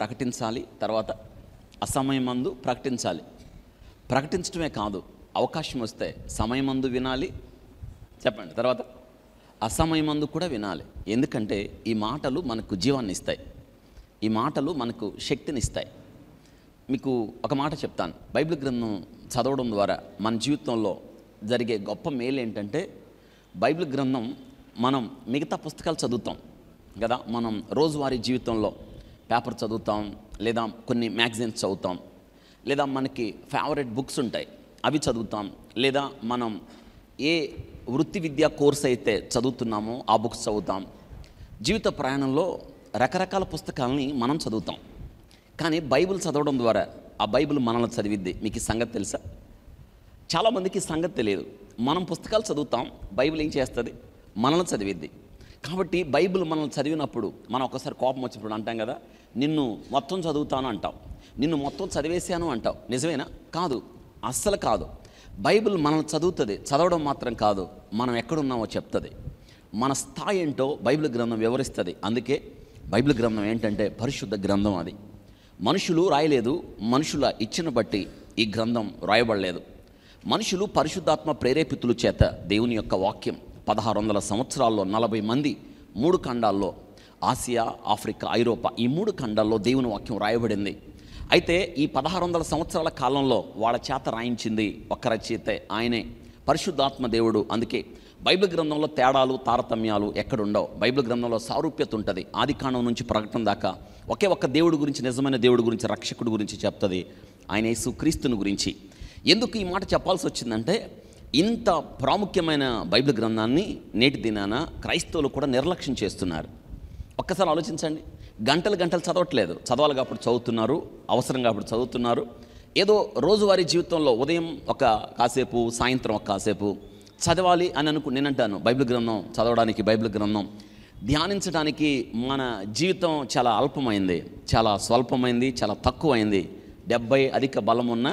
ప్రకటించాలి తర్వాత అసమయమందు ప్రకటించాలి ప్రకటించడమే కాదు అవకాశం వస్తే సమయమందు వినాలి చెప్పండి తర్వాత అసమయమందు కూడా వినాలి ఎందుకంటే ఈ మాటలు మనకు జీవాన్ని ఇస్తాయి ఈ మాటలు మనకు శక్తిని ఇస్తాయి మీకు ఒక మాట చెప్తాను బైబిల్ గ్రంథం చదవడం ద్వారా మన జీవితంలో జరిగే గొప్ప మేలు ఏంటంటే బైబిల్ గ్రంథం మనం మిగతా పుస్తకాలు చదువుతాం కదా మనం రోజువారీ జీవితంలో పేపర్ చదువుతాం లేదా కొన్ని మ్యాగజైన్స్ చదువుతాం లేదా మనకి ఫేవరెట్ బుక్స్ ఉంటాయి అవి చదువుతాం లేదా మనం ఏ వృత్తి విద్యా కోర్స్ అయితే చదువుతున్నామో ఆ బుక్స్ చదువుతాం జీవిత ప్రయాణంలో రకరకాల పుస్తకాలని మనం చదువుతాం కానీ బైబిల్ చదవడం ద్వారా ఆ బైబిల్ మనల్ని చదివిద్ది మీకు ఈ సంగతి తెలుసా చాలామందికి సంగతి తెలియదు మనం పుస్తకాలు చదువుతాం బైబిల్ ఏం చేస్తుంది మనల్ని చదివిద్ది కాబట్టి బైబిల్ మనల్ని చదివినప్పుడు మనం ఒకసారి కోపం వచ్చినప్పుడు అంటాం కదా నిన్ను మొత్తం చదువుతాను అంటావు నిన్ను మొత్తం చదివేశాను అంటావు నిజమేనా కాదు అస్సలు కాదు బైబిల్ మనల్ని చదువుతుంది చదవడం మాత్రం కాదు మనం ఎక్కడున్నామో చెప్తుంది మన స్థాయి ఏంటో బైబిల్ గ్రంథం వివరిస్తుంది అందుకే బైబిల్ గ్రంథం ఏంటంటే పరిశుద్ధ గ్రంథం అది మనుషులు రాయలేదు మనుషుల ఇచ్చిన బట్టి ఈ గ్రంథం రాయబడలేదు మనుషులు పరిశుద్ధాత్మ ప్రేరేపితులు చేత దేవుని యొక్క వాక్యం పదహారు వందల సంవత్సరాల్లో నలభై మంది మూడు ఖండాల్లో ఆసియా ఆఫ్రికా ఐరోపా ఈ మూడు ఖండాల్లో దేవుని వాక్యం రాయబడింది అయితే ఈ పదహారు వందల సంవత్సరాల కాలంలో వాళ్ళ చేత రాయించింది ఒక్క రచయితే ఆయనే పరిశుద్ధాత్మ దేవుడు అందుకే బైబిల్ గ్రంథంలో తేడాలు తారతమ్యాలు ఎక్కడుండవు బైబిల్ గ్రంథంలో సారూప్యత ఉంటుంది ఆది కాణం నుంచి ప్రకటన దాకా ఒకే ఒక్క దేవుడి గురించి నిజమైన దేవుడి గురించి రక్షకుడి గురించి చెప్తుంది ఆయన యేసుక్రీస్తుని గురించి ఎందుకు ఈ మాట చెప్పాల్సి వచ్చిందంటే ఇంత ప్రాముఖ్యమైన బైబిల్ గ్రంథాన్ని నేటి దినాన క్రైస్తవులు కూడా నిర్లక్ష్యం చేస్తున్నారు ఒక్కసారి ఆలోచించండి గంటలు గంటలు చదవట్లేదు చదవాలి కాబట్టి చదువుతున్నారు అవసరం కాబట్టి చదువుతున్నారు ఏదో రోజువారీ జీవితంలో ఉదయం ఒక కాసేపు సాయంత్రం ఒక కాసేపు చదవాలి అని అనుకు నేనంటాను బైబిల్ గ్రంథం చదవడానికి బైబిల్ గ్రంథం ధ్యానించడానికి మన జీవితం చాలా అల్పమైంది చాలా స్వల్పమైంది చాలా తక్కువైంది డెబ్బై అధిక బలం ఉన్న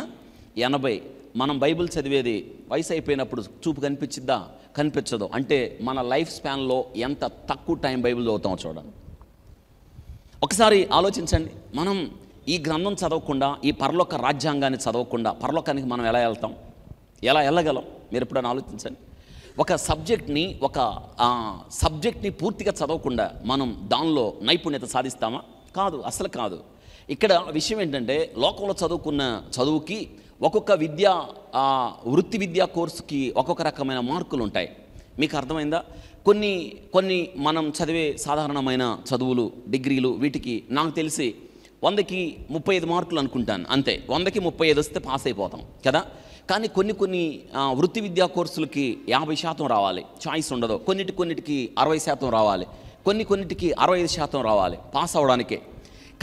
ఎనభై మనం బైబిల్ చదివేది వయసు అయిపోయినప్పుడు చూపు కనిపించిద్దా కనిపించదు అంటే మన లైఫ్ స్పాన్లో ఎంత తక్కువ టైం బైబిల్ చదువుతామో చూడండి ఒకసారి ఆలోచించండి మనం ఈ గ్రంథం చదవకుండా ఈ పరలోక రాజ్యాంగాన్ని చదవకుండా పరలోకానికి మనం ఎలా వెళ్తాం ఎలా వెళ్ళగలం మీరు ఎప్పుడైనా ఆలోచించండి ఒక సబ్జెక్ట్ని ఒక సబ్జెక్ట్ని పూర్తిగా చదవకుండా మనం దానిలో నైపుణ్యత సాధిస్తామా కాదు అసలు కాదు ఇక్కడ విషయం ఏంటంటే లోకంలో చదువుకున్న చదువుకి ఒక్కొక్క విద్య వృత్తి విద్యా కోర్సుకి ఒక్కొక్క రకమైన మార్కులు ఉంటాయి మీకు అర్థమైందా కొన్ని కొన్ని మనం చదివే సాధారణమైన చదువులు డిగ్రీలు వీటికి నాకు తెలిసి వందకి ముప్పై ఐదు మార్కులు అనుకుంటాను అంతే వందకి ముప్పై ఐదు వస్తే పాస్ అయిపోతాం కదా కానీ కొన్ని కొన్ని వృత్తి విద్యా కోర్సులకి యాభై శాతం రావాలి చాయిస్ ఉండదు కొన్నిటి కొన్నిటికి అరవై శాతం రావాలి కొన్ని కొన్నిటికి అరవై ఐదు శాతం రావాలి పాస్ అవ్వడానికే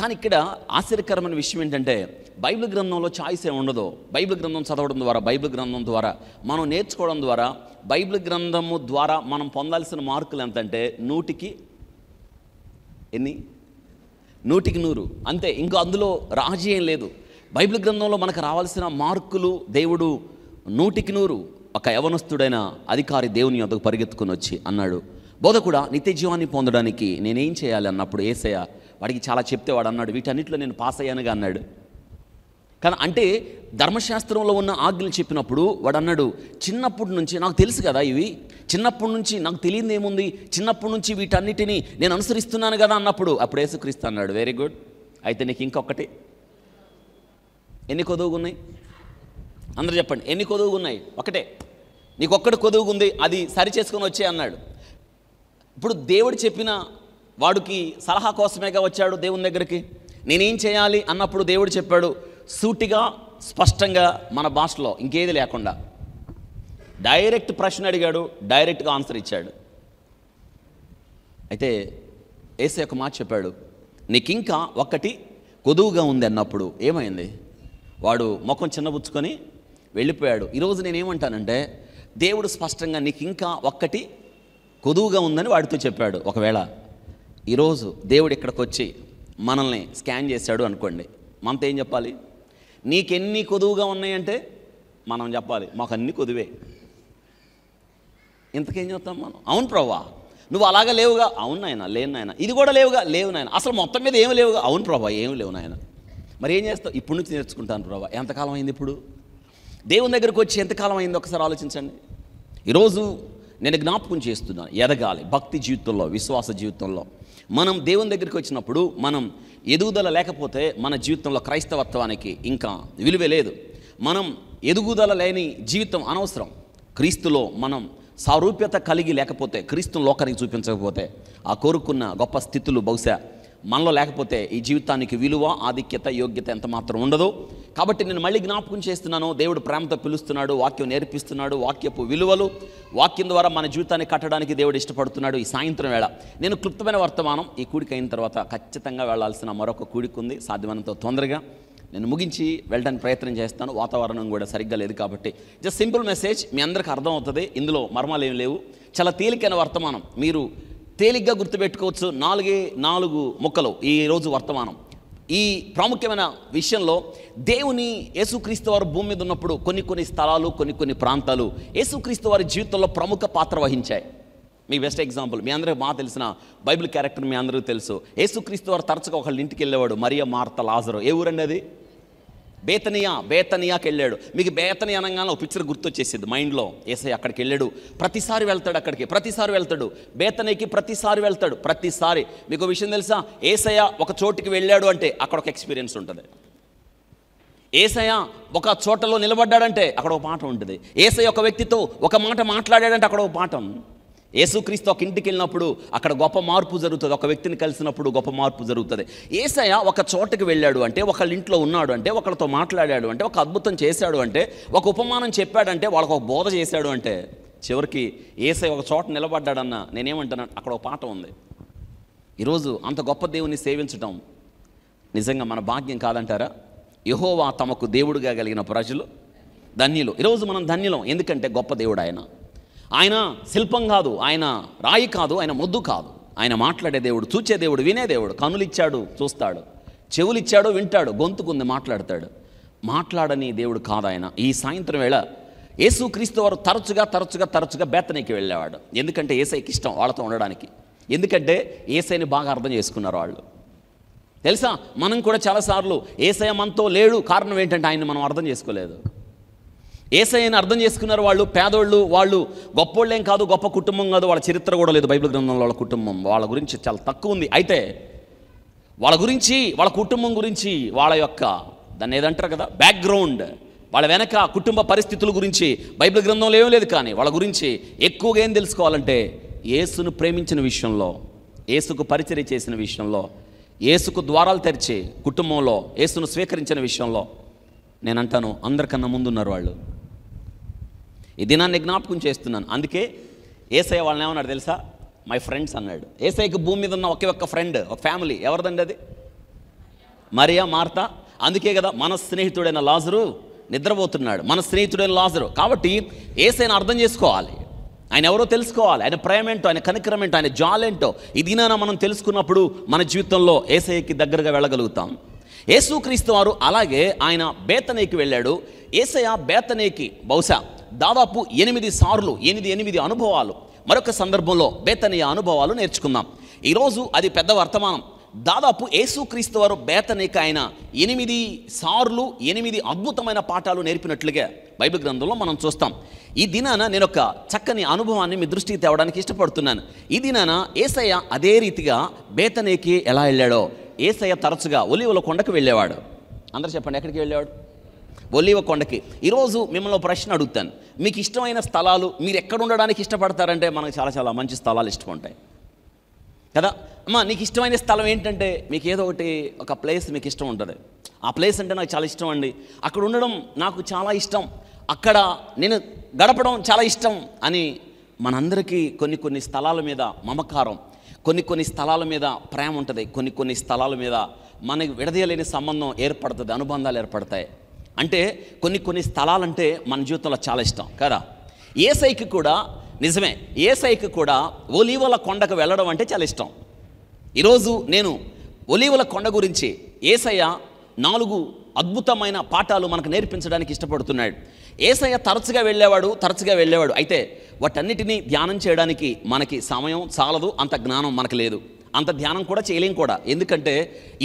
కానీ ఇక్కడ ఆశ్చర్యకరమైన విషయం ఏంటంటే బైబిల్ గ్రంథంలో చాయిస్ ఏమి ఉండదు బైబిల్ గ్రంథం చదవడం ద్వారా బైబిల్ గ్రంథం ద్వారా మనం నేర్చుకోవడం ద్వారా బైబిల్ గ్రంథము ద్వారా మనం పొందాల్సిన మార్కులు ఎంతంటే నూటికి ఎన్ని నూటికి నూరు అంతే ఇంకా అందులో రాజీ ఏం లేదు బైబిల్ గ్రంథంలో మనకు రావాల్సిన మార్కులు దేవుడు నూటికి నూరు ఒక యవనస్తుడైన అధికారి దేవుని వద్దకు పరిగెత్తుకుని వచ్చి అన్నాడు కూడా నిత్య జీవాన్ని పొందడానికి నేనేం చేయాలి అన్నప్పుడు ఏసయ్య వాడికి చాలా చెప్తే వాడు అన్నాడు వీటన్నిటిలో నేను పాస్ అయ్యానుగా అన్నాడు కానీ అంటే ధర్మశాస్త్రంలో ఉన్న ఆజ్ఞలు చెప్పినప్పుడు వాడు అన్నాడు చిన్నప్పటి నుంచి నాకు తెలుసు కదా ఇవి చిన్నప్పటి నుంచి నాకు తెలియదు ఏముంది చిన్నప్పటి నుంచి వీటన్నిటిని నేను అనుసరిస్తున్నాను కదా అన్నప్పుడు అప్పుడు యేసుక్రీస్తు అన్నాడు వెరీ గుడ్ అయితే నీకు ఇంకొకటి ఎన్ని కొదువుగున్నాయి అందరు చెప్పండి ఎన్ని కొదువుగున్నాయి ఒకటే నీకు ఒక్కటి కొదువుగుంది అది సరి చేసుకొని వచ్చే అన్నాడు ఇప్పుడు దేవుడు చెప్పిన వాడికి సలహా కోసమేగా వచ్చాడు దేవుని దగ్గరికి నేనేం చేయాలి అన్నప్పుడు దేవుడు చెప్పాడు సూటిగా స్పష్టంగా మన భాషలో ఇంకేది లేకుండా డైరెక్ట్ ప్రశ్న అడిగాడు డైరెక్ట్గా ఆన్సర్ ఇచ్చాడు అయితే ఏసే ఒక మాట చెప్పాడు నీకు ఇంకా ఒక్కటి కొదువుగా ఉంది అన్నప్పుడు ఏమైంది వాడు ముఖం చిన్నబుచ్చుకొని వెళ్ళిపోయాడు ఈరోజు నేనేమంటానంటే దేవుడు స్పష్టంగా నీకు ఇంకా ఒక్కటి కొదువుగా ఉందని వాడితో చెప్పాడు ఒకవేళ ఈరోజు దేవుడు ఇక్కడికి వచ్చి మనల్ని స్కాన్ చేశాడు అనుకోండి మనతో ఏం చెప్పాలి నీకెన్ని కొదువుగా ఉన్నాయంటే మనం చెప్పాలి మాకు అన్ని కొదువే ఇంతకేం చెప్తాం మనం అవును ప్రభా నువ్వు అలాగా లేవుగా అవును నాయన లేవు నాయన ఇది కూడా లేవుగా లేవు నాయన అసలు మొత్తం మీద ఏమి లేవుగా అవును ప్రభా ఏమి లేవు నాయన మరి ఏం చేస్తావు ఇప్పుడు నుంచి నేర్చుకుంటాను ప్రభా ఎంతకాలం అయింది ఇప్పుడు దేవుని దగ్గరికి వచ్చి ఎంతకాలం అయింది ఒకసారి ఆలోచించండి ఈరోజు నేను జ్ఞాపకం చేస్తున్నాను ఎదగాలి భక్తి జీవితంలో విశ్వాస జీవితంలో మనం దేవుని దగ్గరికి వచ్చినప్పుడు మనం ఎదుగుదల లేకపోతే మన జీవితంలో క్రైస్తవత్వానికి ఇంకా విలువ లేదు మనం ఎదుగుదల లేని జీవితం అనవసరం క్రీస్తులో మనం సారూప్యత కలిగి లేకపోతే క్రీస్తును లోకానికి చూపించకపోతే ఆ కోరుకున్న గొప్ప స్థితులు బహుశా మనలో లేకపోతే ఈ జీవితానికి విలువ ఆధిక్యత యోగ్యత ఎంత మాత్రం ఉండదు కాబట్టి నేను మళ్ళీ జ్ఞాపకం చేస్తున్నాను దేవుడు ప్రేమతో పిలుస్తున్నాడు వాక్యం నేర్పిస్తున్నాడు వాక్యపు విలువలు వాక్యం ద్వారా మన జీవితాన్ని కట్టడానికి దేవుడు ఇష్టపడుతున్నాడు ఈ సాయంత్రం వేళ నేను క్లుప్తమైన వర్తమానం ఈ కూడిక అయిన తర్వాత ఖచ్చితంగా వెళ్లాల్సిన మరొక కూడిక ఉంది సాధ్యమైనంత తొందరగా నేను ముగించి వెళ్ళడానికి ప్రయత్నం చేస్తాను వాతావరణం కూడా సరిగ్గా లేదు కాబట్టి జస్ట్ సింపుల్ మెసేజ్ మీ అందరికీ అర్థం అవుతుంది ఇందులో మర్మాలు ఏమి లేవు చాలా తేలికైన వర్తమానం మీరు తేలిగ్గా గుర్తుపెట్టుకోవచ్చు నాలుగే నాలుగు మొక్కలు ఈరోజు వర్తమానం ఈ ప్రాముఖ్యమైన విషయంలో దేవుని యేసుక్రీస్తు వారు భూమి మీద ఉన్నప్పుడు కొన్ని కొన్ని స్థలాలు కొన్ని కొన్ని ప్రాంతాలు యేసుక్రీస్తు వారి జీవితంలో ప్రముఖ పాత్ర వహించాయి మీ బెస్ట్ ఎగ్జాంపుల్ మీ అందరికీ మా తెలిసిన బైబిల్ క్యారెక్టర్ మీ అందరికీ తెలుసు యేసుక్రీస్తు వారు తరచుగా ఒకళ్ళ ఇంటికి వెళ్ళేవాడు మరియ మార్త లాజరు ఏ ఊరండి అది బేతనియా బేతనియాకి వెళ్ళాడు మీకు బేతని అనగానే ఒక పిక్చర్ గుర్తొచ్చేసేది మైండ్లో ఏసై అక్కడికి వెళ్ళాడు ప్రతిసారి వెళ్తాడు అక్కడికి ప్రతిసారి వెళ్తాడు బేతనికి ప్రతిసారి వెళ్తాడు ప్రతిసారి మీకు విషయం తెలుసా ఏసయ ఒక చోటుకి వెళ్ళాడు అంటే అక్కడ ఒక ఎక్స్పీరియన్స్ ఉంటుంది ఏసయ ఒక చోటలో నిలబడ్డాడంటే అక్కడ ఒక పాఠం ఉంటుంది ఏసయ ఒక వ్యక్తితో ఒక మాట మాట్లాడాడంటే అక్కడ ఒక పాఠం యేసుక్రీస్తు ఒక ఇంటికి వెళ్ళినప్పుడు అక్కడ గొప్ప మార్పు జరుగుతుంది ఒక వ్యక్తిని కలిసినప్పుడు గొప్ప మార్పు జరుగుతుంది ఏసయ ఒక చోటకి వెళ్ళాడు అంటే ఒకళ్ళ ఇంట్లో ఉన్నాడు అంటే ఒకళ్ళతో మాట్లాడాడు అంటే ఒక అద్భుతం చేశాడు అంటే ఒక ఉపమానం చెప్పాడంటే వాళ్ళకు ఒక బోధ చేశాడు అంటే చివరికి ఏసై ఒక చోట నిలబడ్డాడన్న నేనేమంటాను అక్కడ ఒక పాట ఉంది ఈరోజు అంత గొప్ప దేవుని సేవించటం నిజంగా మన భాగ్యం కాదంటారా యహోవా తమకు దేవుడిగా కలిగిన ప్రజలు ధన్యులు ఈరోజు మనం ధన్యులం ఎందుకంటే గొప్ప దేవుడు ఆయన ఆయన శిల్పం కాదు ఆయన రాయి కాదు ఆయన మొద్దు కాదు ఆయన మాట్లాడే దేవుడు చూచే దేవుడు వినే దేవుడు కనులిచ్చాడు చూస్తాడు చెవులిచ్చాడు వింటాడు గొంతుకుంది మాట్లాడతాడు మాట్లాడని దేవుడు కాదు ఆయన ఈ సాయంత్రం వేళ యేసుక్రీస్తు వారు తరచుగా తరచుగా తరచుగా బేతనికి వెళ్ళేవాడు ఎందుకంటే ఏసైకి ఇష్టం వాళ్ళతో ఉండడానికి ఎందుకంటే ఏసైని బాగా అర్థం చేసుకున్నారు వాళ్ళు తెలుసా మనం కూడా చాలాసార్లు ఏసై మనతో లేడు కారణం ఏంటంటే ఆయన్ని మనం అర్థం చేసుకోలేదు ఏసైని అర్థం చేసుకున్నారు వాళ్ళు పేదోళ్ళు వాళ్ళు గొప్పోళ్ళేం కాదు గొప్ప కుటుంబం కాదు వాళ్ళ చరిత్ర కూడా లేదు బైబిల్ గ్రంథంలో వాళ్ళ కుటుంబం వాళ్ళ గురించి చాలా తక్కువ ఉంది అయితే వాళ్ళ గురించి వాళ్ళ కుటుంబం గురించి వాళ్ళ యొక్క దాన్ని ఏదంటారు కదా బ్యాక్గ్రౌండ్ వాళ్ళ వెనక కుటుంబ పరిస్థితుల గురించి బైబిల్ గ్రంథంలో ఏం లేదు కానీ వాళ్ళ గురించి ఎక్కువగా ఏం తెలుసుకోవాలంటే యేసును ప్రేమించిన విషయంలో ఏసుకు పరిచర్య చేసిన విషయంలో ఏసుకు ద్వారాలు తెరిచి కుటుంబంలో యేసును స్వీకరించిన విషయంలో నేనంటాను అందరికన్నా ముందున్నారు వాళ్ళు ఈ దినాన్ని జ్ఞాపకం చేస్తున్నాను అందుకే ఏసఐ వాళ్ళని ఏమన్నాడు తెలుసా మై ఫ్రెండ్స్ అన్నాడు ఏసఐకి భూమి మీద ఉన్న ఒకే ఒక్క ఫ్రెండ్ ఒక ఫ్యామిలీ ఎవరిదండి అది మరియా మార్త అందుకే కదా మన స్నేహితుడైన లాజరు నిద్రపోతున్నాడు మన స్నేహితుడైన లాజరు కాబట్టి ఏసైని అర్థం చేసుకోవాలి ఆయన ఎవరో తెలుసుకోవాలి ఆయన ఏంటో ఆయన ఏంటో ఆయన జాలేంటో ఇదినా మనం తెలుసుకున్నప్పుడు మన జీవితంలో ఏసఐకి దగ్గరగా వెళ్ళగలుగుతాం యేసుక్రీస్తు వారు అలాగే ఆయన బేతనేకి వెళ్ళాడు ఏసయ బేతనేకి బహుశా దాదాపు ఎనిమిది సార్లు ఎనిమిది ఎనిమిది అనుభవాలు మరొక సందర్భంలో బేతనీయ అనుభవాలు నేర్చుకుందాం ఈరోజు అది పెద్ద వర్తమానం దాదాపు యేసుక్రీస్తు వారు బేతనీకి ఆయన ఎనిమిది సార్లు ఎనిమిది అద్భుతమైన పాఠాలు నేర్పినట్లుగా బైబిల్ గ్రంథంలో మనం చూస్తాం ఈ దినాన నేను ఒక చక్కని అనుభవాన్ని మీ దృష్టికి తేవడానికి ఇష్టపడుతున్నాను ఈ దినాన ఏసయ్య అదే రీతిగా బేతనీకి ఎలా వెళ్ళాడో ఏసయ్య తరచుగా ఒలివల కొండకు వెళ్ళేవాడు అందరు చెప్పండి ఎక్కడికి వెళ్ళేవాడు ఒలివ కొండకి ఈరోజు మిమ్మల్ని ప్రశ్న అడుగుతాను మీకు ఇష్టమైన స్థలాలు మీరు ఎక్కడ ఉండడానికి ఇష్టపడతారంటే మనకు చాలా చాలా మంచి స్థలాలు ఇష్టం ఉంటాయి కదా అమ్మా నీకు ఇష్టమైన స్థలం ఏంటంటే మీకు ఏదో ఒకటి ఒక ప్లేస్ మీకు ఇష్టం ఉంటుంది ఆ ప్లేస్ అంటే నాకు చాలా ఇష్టం అండి అక్కడ ఉండడం నాకు చాలా ఇష్టం అక్కడ నేను గడపడం చాలా ఇష్టం అని మనందరికీ కొన్ని కొన్ని స్థలాల మీద మమకారం కొన్ని కొన్ని స్థలాల మీద ప్రేమ ఉంటుంది కొన్ని కొన్ని స్థలాల మీద మనకి విడదీయలేని సంబంధం ఏర్పడుతుంది అనుబంధాలు ఏర్పడతాయి అంటే కొన్ని కొన్ని స్థలాలంటే మన జీవితంలో చాలా ఇష్టం కదా ఏసైకి కూడా నిజమే ఏసైకి కూడా ఒలీవల కొండకు వెళ్ళడం అంటే చాలా ఇష్టం ఈరోజు నేను ఒలీవల కొండ గురించి ఏసయ్య నాలుగు అద్భుతమైన పాఠాలు మనకు నేర్పించడానికి ఇష్టపడుతున్నాడు ఏసయ్య తరచుగా వెళ్ళేవాడు తరచుగా వెళ్ళేవాడు అయితే వాటన్నిటినీ ధ్యానం చేయడానికి మనకి సమయం చాలదు అంత జ్ఞానం మనకు లేదు అంత ధ్యానం కూడా చేయలేం కూడా ఎందుకంటే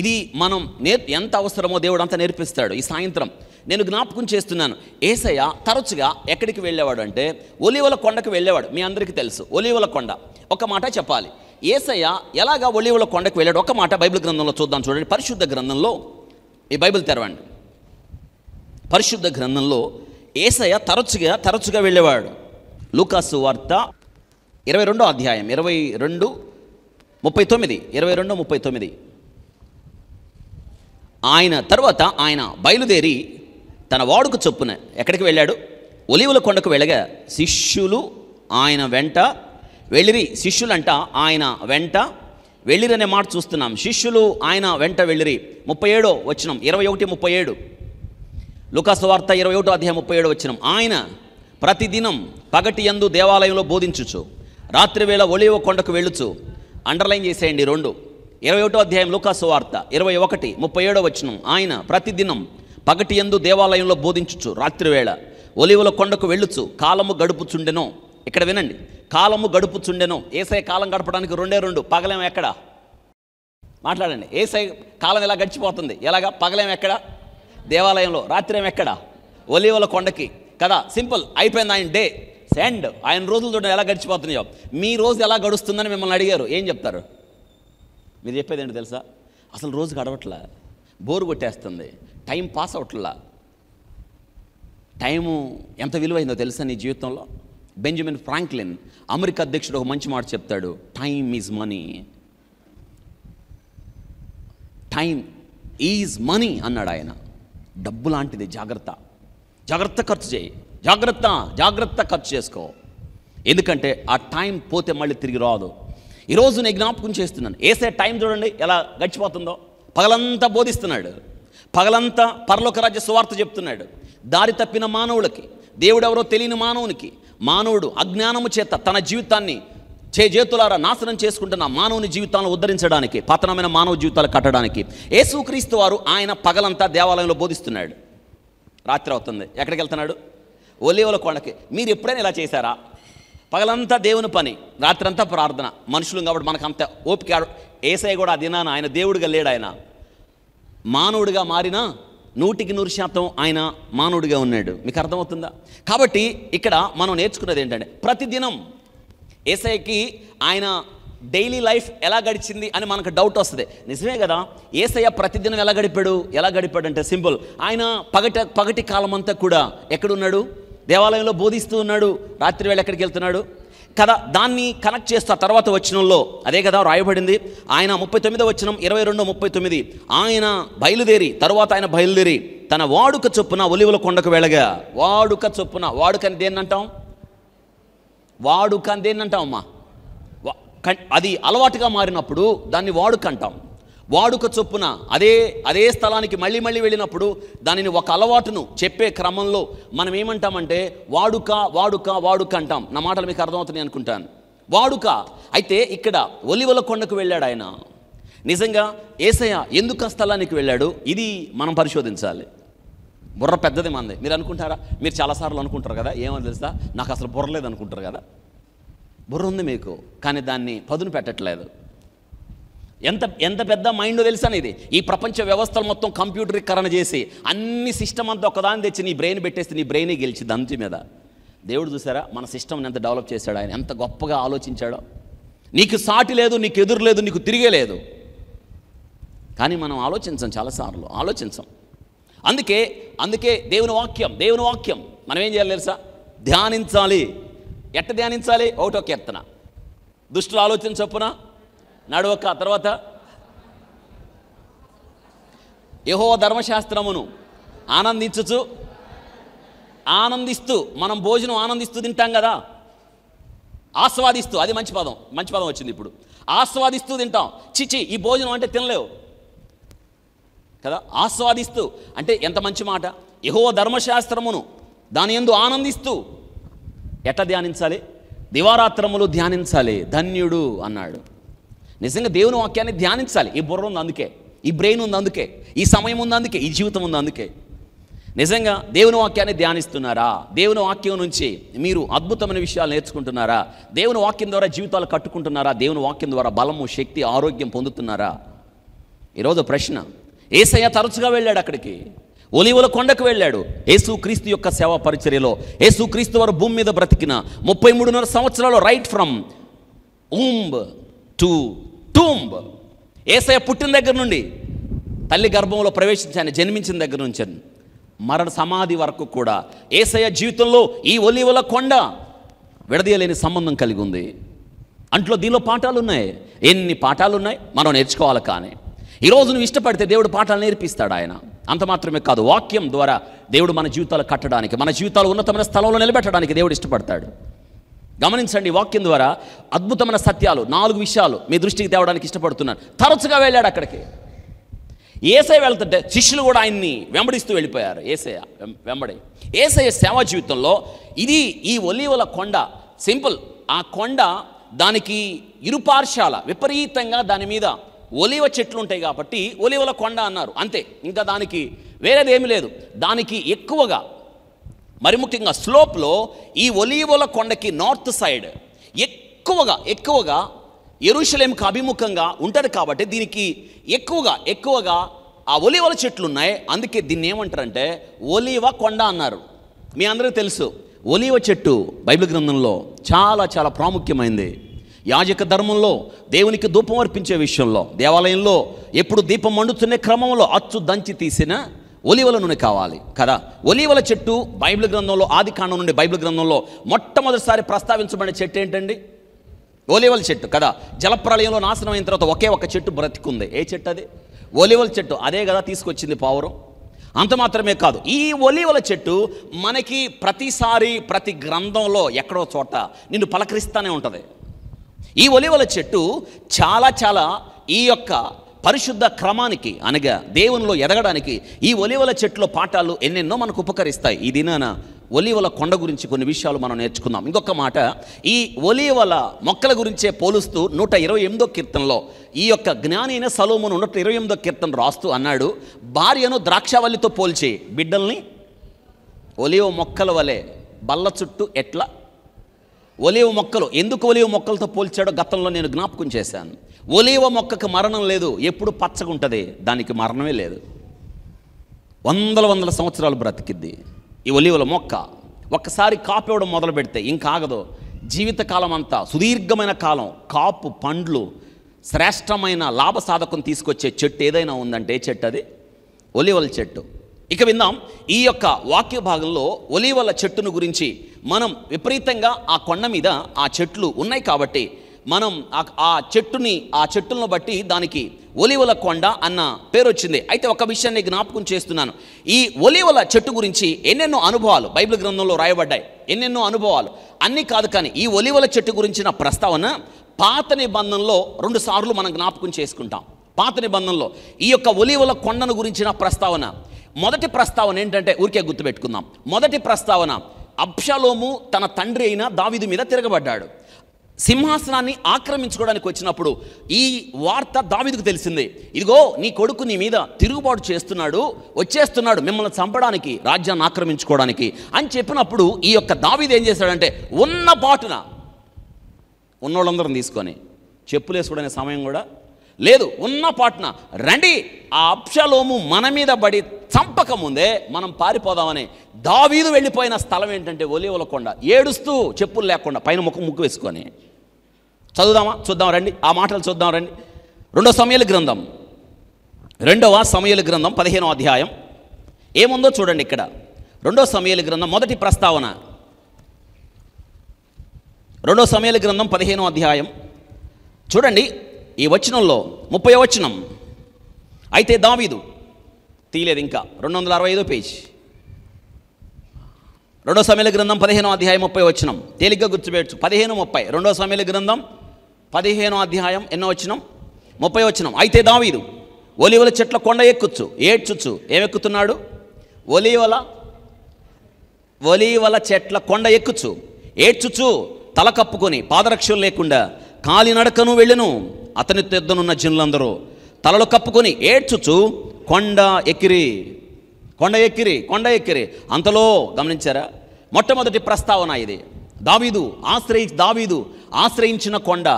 ఇది మనం నేర్ ఎంత అవసరమో దేవుడు అంత నేర్పిస్తాడు ఈ సాయంత్రం నేను జ్ఞాపకం చేస్తున్నాను ఏసయ్య తరచుగా ఎక్కడికి వెళ్ళేవాడు అంటే ఒలివల కొండకు వెళ్ళేవాడు మీ అందరికీ తెలుసు ఒలివల కొండ ఒక మాట చెప్పాలి ఏసయ్య ఎలాగా ఒలివల కొండకు వెళ్ళాడు ఒక మాట బైబిల్ గ్రంథంలో చూద్దాం చూడండి పరిశుద్ధ గ్రంథంలో ఈ బైబిల్ తెరవండి పరిశుద్ధ గ్రంథంలో ఏసయ్య తరచుగా తరచుగా వెళ్ళేవాడు లూకాసు వార్త ఇరవై రెండో అధ్యాయం ఇరవై రెండు ముప్పై తొమ్మిది ఇరవై రెండు ముప్పై తొమ్మిది ఆయన తర్వాత ఆయన బయలుదేరి తన వాడుకు చొప్పున ఎక్కడికి వెళ్ళాడు ఒలివుల కొండకు వెళ్ళగా శిష్యులు ఆయన వెంట వెళ్ళిరి శిష్యులంట ఆయన వెంట వెళ్ళిరనే మాట చూస్తున్నాం శిష్యులు ఆయన వెంట వెళ్ళిరి ముప్పై ఏడో వచ్చినం ఇరవై ఒకటి ముప్పై ఏడు లుకాసు వార్త ఇరవై ఒకటో అధ్యాయం ముప్పై ఏడు వచ్చినం ఆయన ప్రతిదినం పగటి ఎందు దేవాలయంలో బోధించుచు రాత్రి వేళ ఒలివ కొండకు వెళ్ళుచు అండర్లైన్ చేసేయండి రెండు ఇరవై ఒకటో అధ్యాయం లుకాసు వార్త ఇరవై ఒకటి ముప్పై ఏడో వచ్చినం ఆయన ప్రతిదినం పగటి ఎందు దేవాలయంలో బోధించుచు రాత్రివేళ ఒలివల కొండకు వెళ్ళుచు కాలము గడుపుచుండెను ఇక్కడ వినండి కాలము గడుపుచుండెను ఏసై కాలం గడపడానికి రెండే రెండు పగలేం ఎక్కడ మాట్లాడండి ఏసై కాలం ఎలా గడిచిపోతుంది ఎలాగా పగలేం ఎక్కడ దేవాలయంలో ఏం ఎక్కడ ఒలివల కొండకి కదా సింపుల్ అయిపోయింది ఆయన డే సెండ్ ఆయన రోజులు చూడండి ఎలా గడిచిపోతున్నాయో మీ రోజు ఎలా గడుస్తుందని మిమ్మల్ని అడిగారు ఏం చెప్తారు మీరు చెప్పేది ఏంటి తెలుసా అసలు రోజు గడవట్లే బోరు కొట్టేస్తుంది టైం పాస్ అవట్లా టైము ఎంత విలువైందో తెలుసా నీ జీవితంలో బెంజమిన్ ఫ్రాంక్లిన్ అమెరికా అధ్యక్షుడు ఒక మంచి మాట చెప్తాడు time is money time is money అన్నాడు ఆయన డబ్బు లాంటిది జాగ్రత్త జాగ్రత్త ఖర్చు చేయి జాగ్రత్త జాగ్రత్త ఖర్చు చేసుకో ఎందుకంటే ఆ టైం పోతే మళ్ళీ తిరిగి రాదు ఈరోజు నేను జ్ఞాపకం చేస్తున్నాను వేసే టైం చూడండి ఎలా గడిచిపోతుందో పగలంతా బోధిస్తున్నాడు పగలంతా పరలోక రాజ్య సువార్త చెప్తున్నాడు దారి తప్పిన మానవులకి దేవుడెవరో తెలియని మానవునికి మానవుడు అజ్ఞానము చేత తన జీవితాన్ని చే చేతులారా నాశనం చేసుకుంటున్న మానవుని జీవితాలను ఉద్ధరించడానికి పతనమైన మానవ జీవితాలు కట్టడానికి యేసుక్రీస్తు వారు ఆయన పగలంతా దేవాలయంలో బోధిస్తున్నాడు రాత్రి అవుతుంది ఎక్కడికి వెళ్తున్నాడు ఒలేవల కొండకి మీరు ఎప్పుడైనా ఇలా చేశారా పగలంతా దేవుని పని రాత్రంతా ప్రార్థన మనుషులు కాబట్టి మనకంత ఓపిక ఏసై కూడా ఆ దినాన ఆయన దేవుడిగా లేడు ఆయన మానవుడిగా మారిన నూటికి నూరు శాతం ఆయన మానవుడిగా ఉన్నాడు మీకు అర్థమవుతుందా కాబట్టి ఇక్కడ మనం నేర్చుకున్నది ఏంటంటే ప్రతిదినం ఏసఐకి ఆయన డైలీ లైఫ్ ఎలా గడిచింది అని మనకు డౌట్ వస్తుంది నిజమే కదా ఏసయ్య ప్రతిదినం ఎలా గడిపాడు ఎలా గడిపాడు అంటే సింపుల్ ఆయన పగట పగటి కాలం అంతా కూడా ఎక్కడున్నాడు దేవాలయంలో బోధిస్తూ ఉన్నాడు రాత్రి వేళ ఎక్కడికి వెళ్తున్నాడు కదా దాన్ని కనెక్ట్ చేస్తా తర్వాత వచ్చినంలో అదే కదా రాయబడింది ఆయన ముప్పై తొమ్మిదో వచనం ఇరవై రెండు ముప్పై తొమ్మిది ఆయన బయలుదేరి తర్వాత ఆయన బయలుదేరి తన వాడుక చొప్పున ఒలివల కొండకు వెళ్ళగా వాడుక చొప్పున వాడుకని దేన్ని అంటాం వాడుక అని దేన్ని అంటాం అమ్మా అది అలవాటుగా మారినప్పుడు దాన్ని వాడుక అంటాం వాడుక చొప్పున అదే అదే స్థలానికి మళ్ళీ మళ్ళీ వెళ్ళినప్పుడు దానిని ఒక అలవాటును చెప్పే క్రమంలో మనం ఏమంటామంటే వాడుక వాడుక వాడుక అంటాం నా మాటలు మీకు అర్థమవుతున్నాయి అనుకుంటాను వాడుక అయితే ఇక్కడ ఒలివల కొండకు వెళ్ళాడు ఆయన నిజంగా ఏసయ్య ఎందుకు ఆ స్థలానికి వెళ్ళాడు ఇది మనం పరిశోధించాలి బుర్ర పెద్దది మంది మీరు అనుకుంటారా మీరు చాలాసార్లు అనుకుంటారు కదా ఏమని తెలుసా నాకు అసలు బుర్రలేదు అనుకుంటారు కదా బుర్ర ఉంది మీకు కానీ దాన్ని పదును పెట్టట్లేదు ఎంత ఎంత పెద్ద మైండ్ తెలుసా ఇది ఈ ప్రపంచ వ్యవస్థలు మొత్తం కంప్యూటరీకరణ చేసి అన్ని సిస్టమ్ అంతా ఒకదాని తెచ్చి నీ బ్రెయిన్ పెట్టేస్తే నీ బ్రెయినే గెలిచి దంతి మీద దేవుడు చూసారా మన సిస్టమ్ని ఎంత డెవలప్ చేశాడు ఆయన ఎంత గొప్పగా ఆలోచించాడో నీకు సాటి లేదు నీకు ఎదురు లేదు నీకు తిరిగే లేదు కానీ మనం ఆలోచించం చాలాసార్లు ఆలోచించం అందుకే అందుకే దేవుని వాక్యం దేవుని వాక్యం మనం ఏం చేయాలి తెలుసా ధ్యానించాలి ఎట్ట ధ్యానించాలి ఒకటో కీర్తన దుష్టులు ఆలోచన చొప్పున నడవక తర్వాత యహో ధర్మశాస్త్రమును ఆనందించుచు ఆనందిస్తూ మనం భోజనం ఆనందిస్తూ తింటాం కదా ఆస్వాదిస్తూ అది మంచి పదం మంచి పదం వచ్చింది ఇప్పుడు ఆస్వాదిస్తూ తింటాం చిచి ఈ భోజనం అంటే తినలేవు కదా ఆస్వాదిస్తూ అంటే ఎంత మంచి మాట యహో ధర్మశాస్త్రమును దాని ఎందు ఆనందిస్తూ ఎట్లా ధ్యానించాలి దివారాత్రములు ధ్యానించాలి ధన్యుడు అన్నాడు నిజంగా దేవుని వాక్యాన్ని ధ్యానించాలి ఈ బుర్ర ఉంది అందుకే ఈ బ్రెయిన్ ఉంది అందుకే ఈ సమయం ఉంది అందుకే ఈ జీవితం ఉంది అందుకే నిజంగా దేవుని వాక్యాన్ని ధ్యానిస్తున్నారా దేవుని వాక్యం నుంచి మీరు అద్భుతమైన విషయాలు నేర్చుకుంటున్నారా దేవుని వాక్యం ద్వారా జీవితాలు కట్టుకుంటున్నారా దేవుని వాక్యం ద్వారా బలము శక్తి ఆరోగ్యం పొందుతున్నారా ఈరోజు ప్రశ్న ఏసయ్య తరచుగా వెళ్ళాడు అక్కడికి ఒలివల కొండకు వెళ్ళాడు క్రీస్తు యొక్క సేవా పరిచర్యలో క్రీస్తు వారు భూమి మీద బ్రతికిన ముప్పై మూడున్నర సంవత్సరాలు right from womb to tomb Yesayya పుట్టిన దగ్గర నుండి తల్లి గర్భంలో ప్రవేశించాను జన్మించిన దగ్గర నుంచి మరణ సమాధి వరకు కూడా ఏసయ్య జీవితంలో ఈ ఒలివల కొండ విడదీయలేని సంబంధం కలిగి ఉంది అంట్లో దీనిలో పాఠాలు ఉన్నాయి ఎన్ని పాఠాలు ఉన్నాయి మనం నేర్చుకోవాలి కానీ ఈరోజు నువ్వు ఇష్టపడితే దేవుడు పాఠాలు నేర్పిస్తాడు ఆయన అంత మాత్రమే కాదు వాక్యం ద్వారా దేవుడు మన జీవితాలు కట్టడానికి మన జీవితాలు ఉన్నతమైన స్థలంలో నిలబెట్టడానికి దేవుడు ఇష్టపడతాడు గమనించండి వాక్యం ద్వారా అద్భుతమైన సత్యాలు నాలుగు విషయాలు మీ దృష్టికి తేవడానికి ఇష్టపడుతున్నాను తరచుగా వెళ్ళాడు అక్కడికి ఏసై వెళ్తుంటే శిష్యులు కూడా ఆయన్ని వెంబడిస్తూ వెళ్ళిపోయారు ఏసఐ వెంబడి ఏసఐ సేవా జీవితంలో ఇది ఈ ఒలీవల కొండ సింపుల్ ఆ కొండ దానికి ఇరుపార్శాల విపరీతంగా దాని మీద ఒలివ చెట్లు ఉంటాయి కాబట్టి ఒలివల కొండ అన్నారు అంతే ఇంకా దానికి వేరేది ఏమీ లేదు దానికి ఎక్కువగా మరి ముఖ్యంగా స్లోప్లో ఈ ఒలీవల కొండకి నార్త్ సైడ్ ఎక్కువగా ఎక్కువగా ఎరుషలేంకి అభిముఖంగా ఉంటుంది కాబట్టి దీనికి ఎక్కువగా ఎక్కువగా ఆ ఒలివల చెట్లు ఉన్నాయి అందుకే దీన్ని ఏమంటారంటే ఒలీవ కొండ అన్నారు మీ అందరికీ తెలుసు ఒలివ చెట్టు బైబిల్ గ్రంథంలో చాలా చాలా ప్రాముఖ్యమైంది యాజక ధర్మంలో దేవునికి ధూపం అర్పించే విషయంలో దేవాలయంలో ఎప్పుడు దీపం మండుతున్న క్రమంలో అచ్చు దంచి తీసిన ఒలివల నూనె కావాలి కదా ఒలివల చెట్టు బైబిల్ గ్రంథంలో ఆది కాండం నుండి బైబిల్ గ్రంథంలో మొట్టమొదటిసారి ప్రస్తావించబడిన చెట్టు ఏంటండి ఒలివల చెట్టు కదా జలప్రలయంలో నాశనం అయిన తర్వాత ఒకే ఒక చెట్టు బ్రతికుంది ఏ చెట్టు అది ఒలివల చెట్టు అదే కదా తీసుకొచ్చింది పావురం అంత మాత్రమే కాదు ఈ ఒలివల చెట్టు మనకి ప్రతిసారి ప్రతి గ్రంథంలో ఎక్కడో చోట నిన్ను పలకరిస్తూనే ఉంటుంది ఈ ఒలివల చెట్టు చాలా చాలా ఈ యొక్క పరిశుద్ధ క్రమానికి అనగా దేవునిలో ఎదగడానికి ఈ ఒలివల చెట్ల పాఠాలు ఎన్నెన్నో మనకు ఉపకరిస్తాయి ఈ దినాన ఒలివల కొండ గురించి కొన్ని విషయాలు మనం నేర్చుకుందాం ఇంకొక మాట ఈ ఒలివల మొక్కల గురించే పోలుస్తూ నూట ఇరవై ఎనిమిదో కీర్తనలో ఈ యొక్క జ్ఞానైన సలోమును నూట ఇరవై ఎనిమిదో కీర్తన రాస్తూ అన్నాడు భార్యను ద్రాక్షవల్లితో పోల్చి బిడ్డల్ని ఒలివ మొక్కల వలె బల్ల చుట్టూ ఎట్లా ఒలివ మొక్కలు ఎందుకు ఒలివ మొక్కలతో పోల్చాడో గతంలో నేను జ్ఞాపకం చేశాను ఒలివ మొక్కకు మరణం లేదు ఎప్పుడు పచ్చగుంటుంది దానికి మరణమే లేదు వందల వందల సంవత్సరాలు బ్రతికిద్ది ఈ ఒలివల మొక్క ఒక్కసారి కాపు ఇవ్వడం మొదలు పెడితే ఇంకాగదు జీవితకాలం అంతా సుదీర్ఘమైన కాలం కాపు పండ్లు శ్రేష్టమైన లాభసాధకం తీసుకొచ్చే చెట్టు ఏదైనా ఉందంటే చెట్టు అది ఒలివల చెట్టు ఇక విందాం ఈ యొక్క వాక్య భాగంలో ఒలివల చెట్టును గురించి మనం విపరీతంగా ఆ కొండ మీద ఆ చెట్లు ఉన్నాయి కాబట్టి మనం ఆ చెట్టుని ఆ చెట్టులను బట్టి దానికి ఒలివల కొండ అన్న పేరు వచ్చింది అయితే ఒక విషయాన్ని జ్ఞాపకం చేస్తున్నాను ఈ ఒలివల చెట్టు గురించి ఎన్నెన్నో అనుభవాలు బైబిల్ గ్రంథంలో రాయబడ్డాయి ఎన్నెన్నో అనుభవాలు అన్నీ కాదు కానీ ఈ ఒలివల చెట్టు గురించిన ప్రస్తావన పాత నిబంధనలో రెండు సార్లు మనం జ్ఞాపకం చేసుకుంటాం పాత నిబంధనలో ఈ యొక్క ఒలివల కొండను గురించిన ప్రస్తావన మొదటి ప్రస్తావన ఏంటంటే ఊరికే గుర్తుపెట్టుకుందాం మొదటి ప్రస్తావన అబ్షాలోము తన తండ్రి అయిన దావిదు మీద తిరగబడ్డాడు సింహాసనాన్ని ఆక్రమించుకోవడానికి వచ్చినప్పుడు ఈ వార్త దావిదుకు తెలిసింది ఇదిగో నీ కొడుకు నీ మీద తిరుగుబాటు చేస్తున్నాడు వచ్చేస్తున్నాడు మిమ్మల్ని చంపడానికి రాజ్యాన్ని ఆక్రమించుకోవడానికి అని చెప్పినప్పుడు ఈ యొక్క దావిదు ఏం చేశాడంటే ఉన్న పాటున ఉన్నోళ్ళందరం తీసుకొని చెప్పులేసుకోవడానికి సమయం కూడా లేదు ఉన్న పాట్న రండి ఆ అప్షలోము మన మీద పడి చంపక ముందే మనం పారిపోదామని దావీదు వెళ్ళిపోయిన స్థలం ఏంటంటే ఒలివల కొండ ఏడుస్తూ చెప్పులు లేకుండా పైన ముఖం ముక్కు వేసుకొని చదువుదామా చూద్దాం రండి ఆ మాటలు చూద్దాం రండి రెండో సమయాల గ్రంథం రెండవ సమయాల గ్రంథం పదిహేనో అధ్యాయం ఏముందో చూడండి ఇక్కడ రెండో సమయాల గ్రంథం మొదటి ప్రస్తావన రెండో సమయాల గ్రంథం పదిహేనో అధ్యాయం చూడండి ఈ వచనంలో ముప్పై వచనం అయితే దావీదు తీయలేదు ఇంకా రెండు వందల అరవై ఐదో పేజ్ రెండో సమయంలో గ్రంథం పదిహేనో అధ్యాయం ముప్పై వచనం తేలిగ్గా గుర్తుపెట్టు పదిహేను ముప్పై రెండో సమయంలో గ్రంథం పదిహేనో అధ్యాయం ఎన్నో వచ్చినం ముప్పై వచనం అయితే దావీదు ఒలివల చెట్ల కొండ ఎక్కుచ్చు ఏడ్చుచ్చు ఏమెక్కుతున్నాడు ఒలివల ఒలివల చెట్ల కొండ ఎక్కుచ్చు ఏడ్చుచ్చు తల కప్పుకొని పాదరక్షలు లేకుండా కాలినడకను వెళ్ళను అతనితో తెద్దనున్న జనులందరూ తలలు కప్పుకొని ఏడ్చుచు కొండ ఎక్కిరి కొండ ఎక్కిరి కొండ ఎక్కిరి అంతలో గమనించారా మొట్టమొదటి ప్రస్తావన ఇది దావీదు ఆశ్రయి దావీదు ఆశ్రయించిన కొండ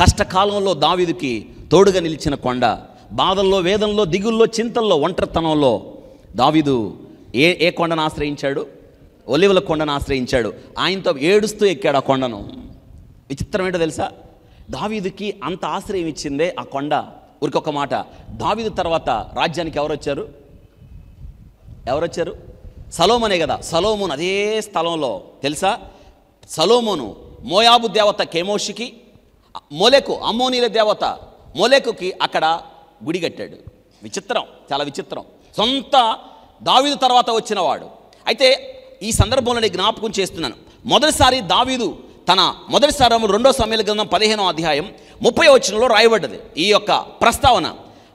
కష్టకాలంలో దావీదుకి తోడుగా నిలిచిన కొండ బాధల్లో వేదంలో దిగుల్లో చింతల్లో ఒంటరితనంలో దావీదు ఏ ఏ కొండను ఆశ్రయించాడు ఒలివల కొండను ఆశ్రయించాడు ఆయనతో ఏడుస్తూ ఎక్కాడు ఆ కొండను విచిత్రం ఏంటో తెలుసా దావీదుకి అంత ఆశ్రయం ఇచ్చిందే ఆ కొండ ఊరికొక మాట దావీదు తర్వాత రాజ్యానికి ఎవరు వచ్చారు ఎవరొచ్చారు సలోమనే కదా సలోమోన్ అదే స్థలంలో తెలుసా సలోమోను మోయాబు దేవత కేమోషికి మొలెకు అమ్మోనీల దేవత మొలెకుకి అక్కడ గుడి కట్టాడు విచిత్రం చాలా విచిత్రం సొంత దావీదు తర్వాత వచ్చినవాడు అయితే ఈ సందర్భంలో నేను జ్ఞాపకం చేస్తున్నాను మొదటిసారి దావీదు తన మొదటి సారము రెండో సమయాల గ్రంథం పదిహేనో అధ్యాయం ముప్పై వచనంలో రాయబడ్డది ఈ యొక్క ప్రస్తావన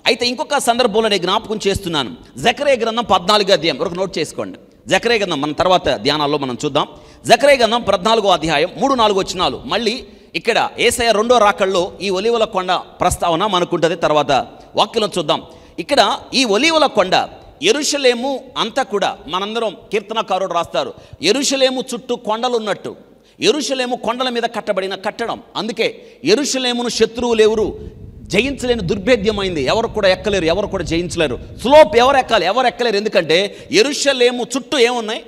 అయితే ఇంకొక సందర్భంలో నేను జ్ఞాపకం చేస్తున్నాను జకరే గ్రంథం పద్నాలుగో అధ్యాయం ఒక నోట్ చేసుకోండి జకరే గ్రంథం మన తర్వాత ధ్యానాల్లో మనం చూద్దాం జకరే గ్రంథం పద్నాలుగో అధ్యాయం మూడు నాలుగు వచనాలు మళ్ళీ ఇక్కడ ఏసయ రెండో రాకల్లో ఈ ఒలివల కొండ ప్రస్తావన మనకుంటుంది తర్వాత వాక్యం చూద్దాం ఇక్కడ ఈ ఒలివల కొండ ఎరుషలేము అంతా కూడా మనందరం కీర్తనకారుడు రాస్తారు ఎరుషలేము చుట్టూ కొండలున్నట్టు ఎరుషలేము కొండల మీద కట్టబడిన కట్టడం అందుకే ఎరుషలేమును శత్రువు లేవురు జయించలేని దుర్భేద్యమైంది ఎవరు కూడా ఎక్కలేరు ఎవరు కూడా జయించలేరు స్లోప్ ఎవరు ఎక్కాలి ఎవరు ఎక్కలేరు ఎందుకంటే ఎరుషలేము చుట్టూ ఏమున్నాయి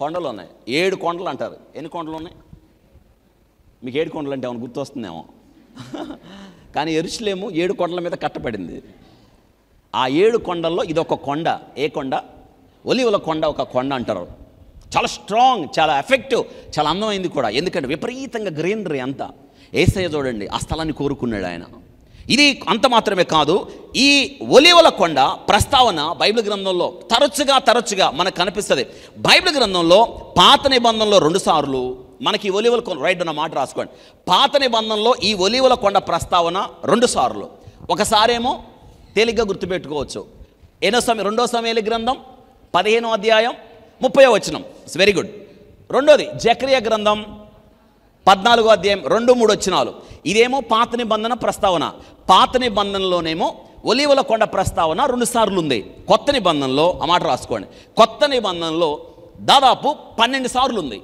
కొండలు ఉన్నాయి ఏడు కొండలు అంటారు ఎన్ని కొండలు ఉన్నాయి మీకు ఏడు కొండలు అంటే అవును గుర్తొస్తుందేమో కానీ ఎరుషలేము ఏడు కొండల మీద కట్టబడింది ఆ ఏడు కొండల్లో ఇదొక కొండ ఏ కొండ ఒలివల కొండ ఒక కొండ అంటారు చాలా స్ట్రాంగ్ చాలా ఎఫెక్టివ్ చాలా అందమైంది కూడా ఎందుకంటే విపరీతంగా గ్రీనరీ అంతా ఏసయ్య చూడండి ఆ స్థలాన్ని కోరుకున్నాడు ఆయన ఇది అంత మాత్రమే కాదు ఈ ఒలివల కొండ ప్రస్తావన బైబిల్ గ్రంథంలో తరచుగా తరచుగా మనకు కనిపిస్తుంది బైబిల్ గ్రంథంలో పాత నిబంధనలో రెండుసార్లు మనకి ఒలివల కొండ రైట్ ఉన్న మాట రాసుకోండి పాత నిబంధనలో ఈ ఒలివల కొండ ప్రస్తావన రెండుసార్లు ఒకసారేమో తేలిగ్గా గుర్తుపెట్టుకోవచ్చు ఎన్నో సమయం రెండో సమయాల గ్రంథం పదిహేనో అధ్యాయం ముప్పై వచనం ఇట్స్ వెరీ గుడ్ రెండోది జక్రియ గ్రంథం పద్నాలుగో అధ్యాయం రెండు మూడు వచ్చినాలు ఇదేమో పాత నిబంధన ప్రస్తావన పాత నిబంధనలోనేమో ఒలివల కొండ ప్రస్తావన రెండుసార్లు ఉంది కొత్త నిబంధనలో ఆ మాట రాసుకోండి కొత్త నిబంధనలో దాదాపు పన్నెండు సార్లు ఉంది